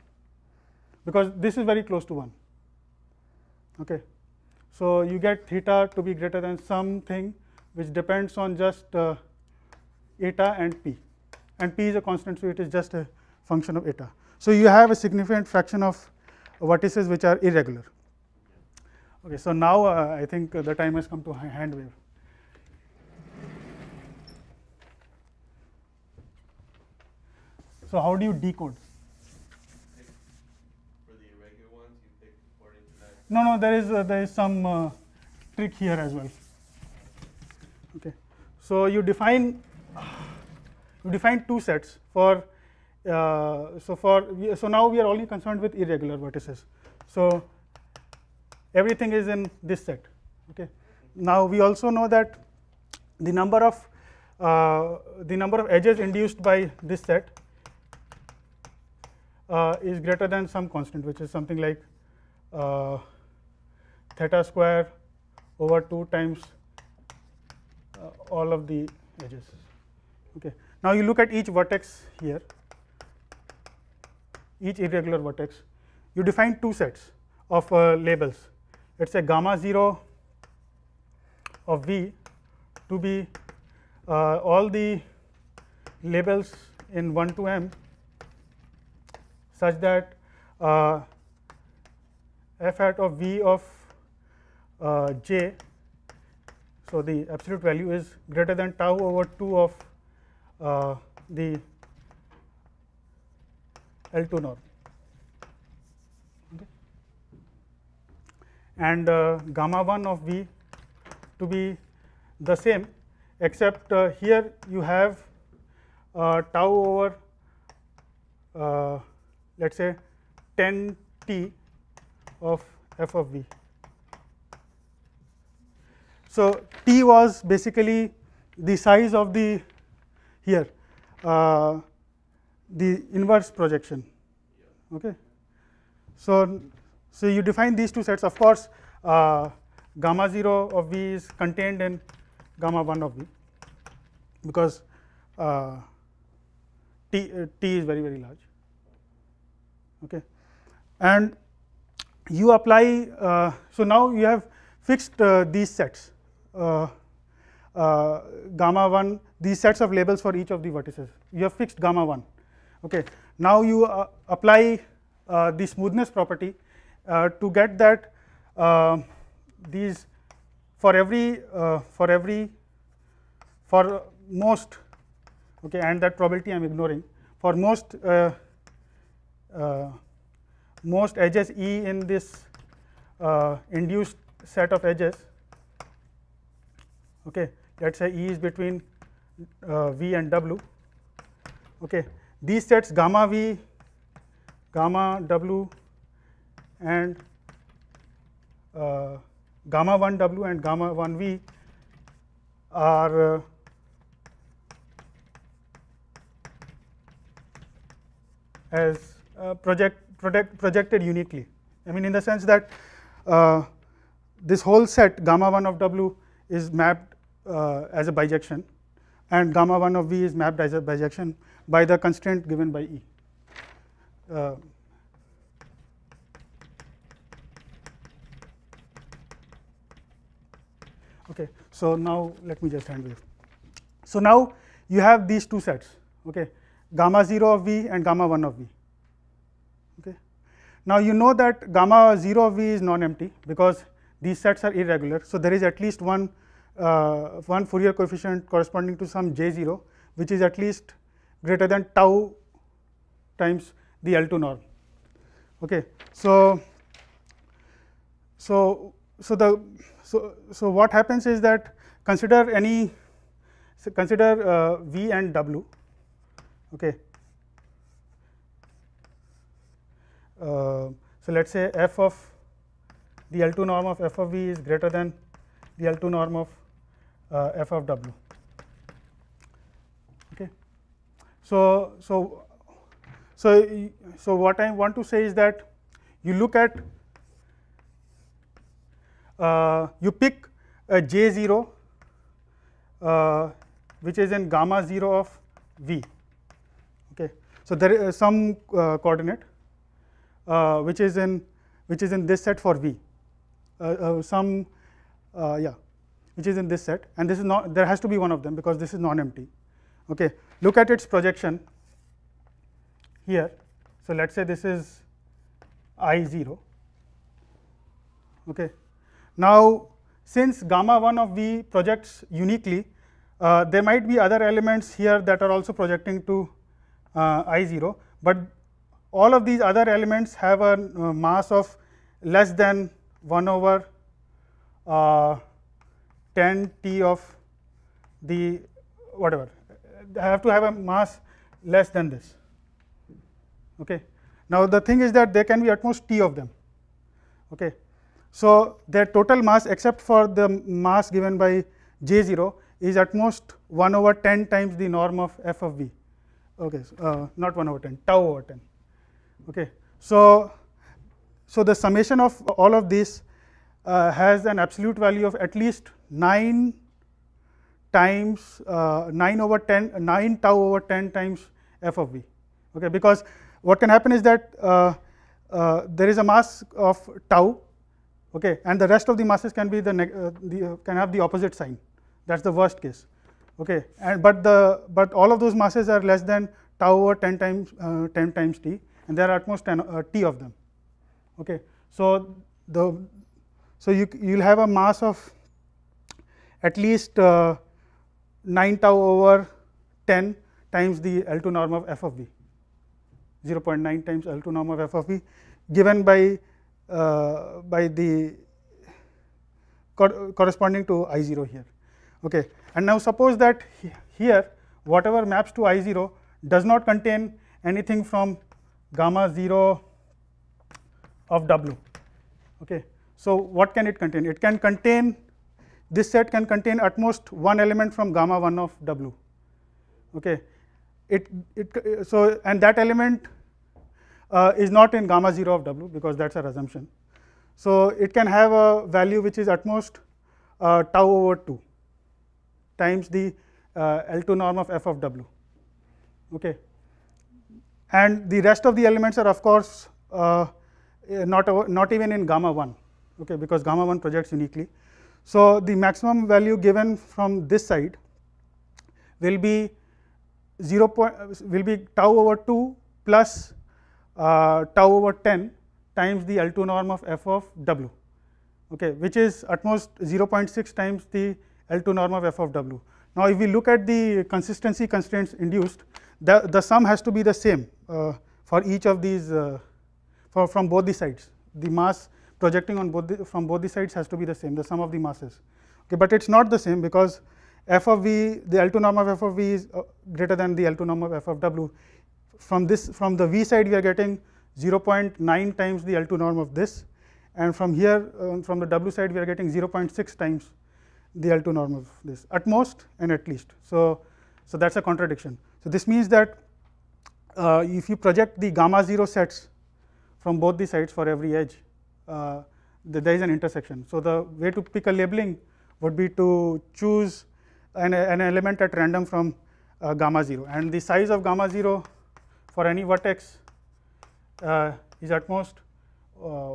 because this is very close to 1. Okay. So, you get theta to be greater than something which depends on just uh, eta and p and p is a constant, so it is just a function of eta. So, you have a significant fraction of vertices which are irregular. Okay, so now uh, I think the time has come to hand wave. So how do you decode? Ones, you no, no, there is uh, there is some uh, trick here as well. Okay, so you define you define two sets for uh, so for so now we are only concerned with irregular vertices. So everything is in this set. Okay. Now we also know that the number of uh, the number of edges induced by this set uh, is greater than some constant, which is something like uh, theta square over 2 times uh, all of the edges. Okay. Now you look at each vertex here, each irregular vertex. You define two sets of uh, labels it's a gamma 0 of V to be uh, all the labels in 1 to m such that uh, f hat of V of uh, j. So, the absolute value is greater than tau over 2 of uh, the L2 norm. and uh, gamma 1 of v to be the same except uh, here you have uh, tau over let us say 10 t of f of v. So, t was basically the size of the here uh, the inverse projection okay so so, you define these two sets of course, uh, gamma 0 of V is contained in gamma 1 of V because uh, t, uh, t is very very large okay and you apply uh, so now you have fixed uh, these sets uh, uh, gamma 1 these sets of labels for each of the vertices you have fixed gamma 1 okay now you apply the smoothness property uh, to get that uh, these for every uh, for every for most okay and that probability I am ignoring for most most edges E in this uh, induced set of edges okay let us say E is between uh, V and W okay these sets gamma V gamma W and uh, gamma 1 w and gamma 1 v are uh, as uh, project, project, projected uniquely. I mean in the sense that uh, this whole set gamma 1 of w is mapped uh, as a bijection and gamma 1 of v is mapped as a bijection by the constraint given by E. Uh, So, now let me just hand wave. So, now you have these two sets okay gamma 0 of v and gamma 1 of v. Okay. Now, you know that gamma 0 of v is non-empty because these sets are irregular. So, there is at least one, uh, one Fourier coefficient corresponding to some j 0 which is at least greater than tau times the L 2 norm. Okay. So, so so the so so what happens is that consider any so consider uh, v and w okay uh, so let's say f of the l2 norm of f of v is greater than the l2 norm of uh, f of w okay so so so so what i want to say is that you look at uh, you pick a J0 uh, which is in gamma 0 of V. Okay. So, there is uh, some coordinate which is in which is in this set for V, some yeah which is in this set and this is not there has to be one of them because this is non empty okay look at its projection here so let's say this is i0 okay now, since gamma 1 of V projects uniquely, uh, there might be other elements here that are also projecting to uh, I 0, but all of these other elements have a uh, mass of less than 1 over uh, 10 t of the whatever I have to have a mass less than this. Okay. Now, the thing is that there can be at most t of them. Okay. So, their total mass except for the mass given by J 0 is at most 1 over 10 times the norm of f of b, okay, so, uh, not 1 over 10, tau over 10. Okay. So, so the summation of all of this uh, has an absolute value of at least 9 times uh, 9 over 10, 9 tau over 10 times f of b, okay, because what can happen is that uh, uh, there is a mass of tau okay and the rest of the masses can be the, uh, the uh, can have the opposite sign that's the worst case okay and but the but all of those masses are less than tau over 10 times uh, 10 times t and there are at most 10, uh, t of them okay so the so you you'll have a mass of at least uh, 9 tau over 10 times the l2 norm of f of v. 0.9 times l2 norm of f of v, given by uh, by the cor corresponding to I 0 here. Okay. And now suppose that here whatever maps to I 0 does not contain anything from gamma 0 of W. Okay. So, what can it contain? It can contain this set can contain at most one element from gamma 1 of W. Okay. It, it, so, and that element uh, is not in gamma 0 of w because that's our assumption. So it can have a value which is at most uh, tau over 2 times the uh, L2 norm of f of w. Okay. And the rest of the elements are of course uh, eh, not, not even in gamma 1 okay, because gamma 1 projects uniquely. So the maximum value given from this side will be 0 point, will be tau over 2 plus uh, tau over 10 times the L2 norm of f of w, okay, which is at most 0.6 times the L2 norm of f of w. Now, if we look at the consistency constraints induced, the, the sum has to be the same uh, for each of these uh, for, from both the sides. The mass projecting on both the, from both the sides has to be the same, the sum of the masses. Okay, but it is not the same because f of v, the L2 norm of f of v is uh, greater than the L2 norm of f of w from this from the V side we are getting 0.9 times the L2 norm of this and from here um, from the W side we are getting 0.6 times the L2 norm of this at most and at least. So, so that is a contradiction. So, this means that uh, if you project the gamma 0 sets from both the sides for every edge uh, there is an intersection. So, the way to pick a labeling would be to choose an, an element at random from uh, gamma 0 and the size of gamma 0 for any vertex uh, is at most uh,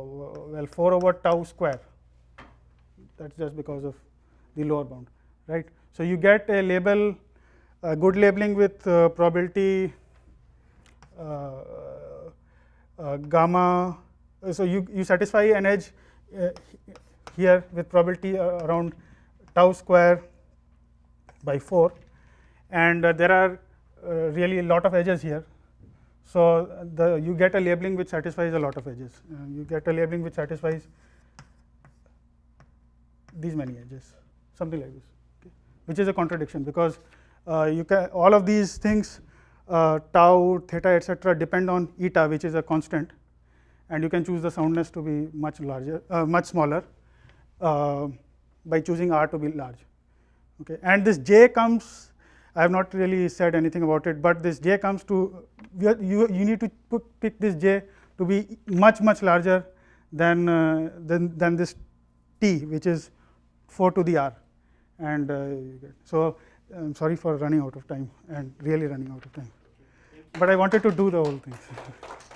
well 4 over tau square that is just because of the lower bound right. So, you get a label a good labeling with uh, probability uh, uh, gamma. Uh, so, you, you satisfy an edge here with probability around tau square by 4 and there are really a lot of edges here so, the, you get a labeling which satisfies a lot of edges, uh, you get a labeling which satisfies these many edges, something like this, okay, which is a contradiction because uh, you can all of these things uh, tau, theta, etc., depend on eta, which is a constant, and you can choose the soundness to be much larger, uh, much smaller, uh, by choosing r to be large. Okay, and this j comes I have not really said anything about it, but this j comes to you, you, need to put, pick this j to be much much larger than, uh, than, than this t which is 4 to the r and uh, so I am sorry for running out of time and really running out of time, but I wanted to do the whole thing. <laughs>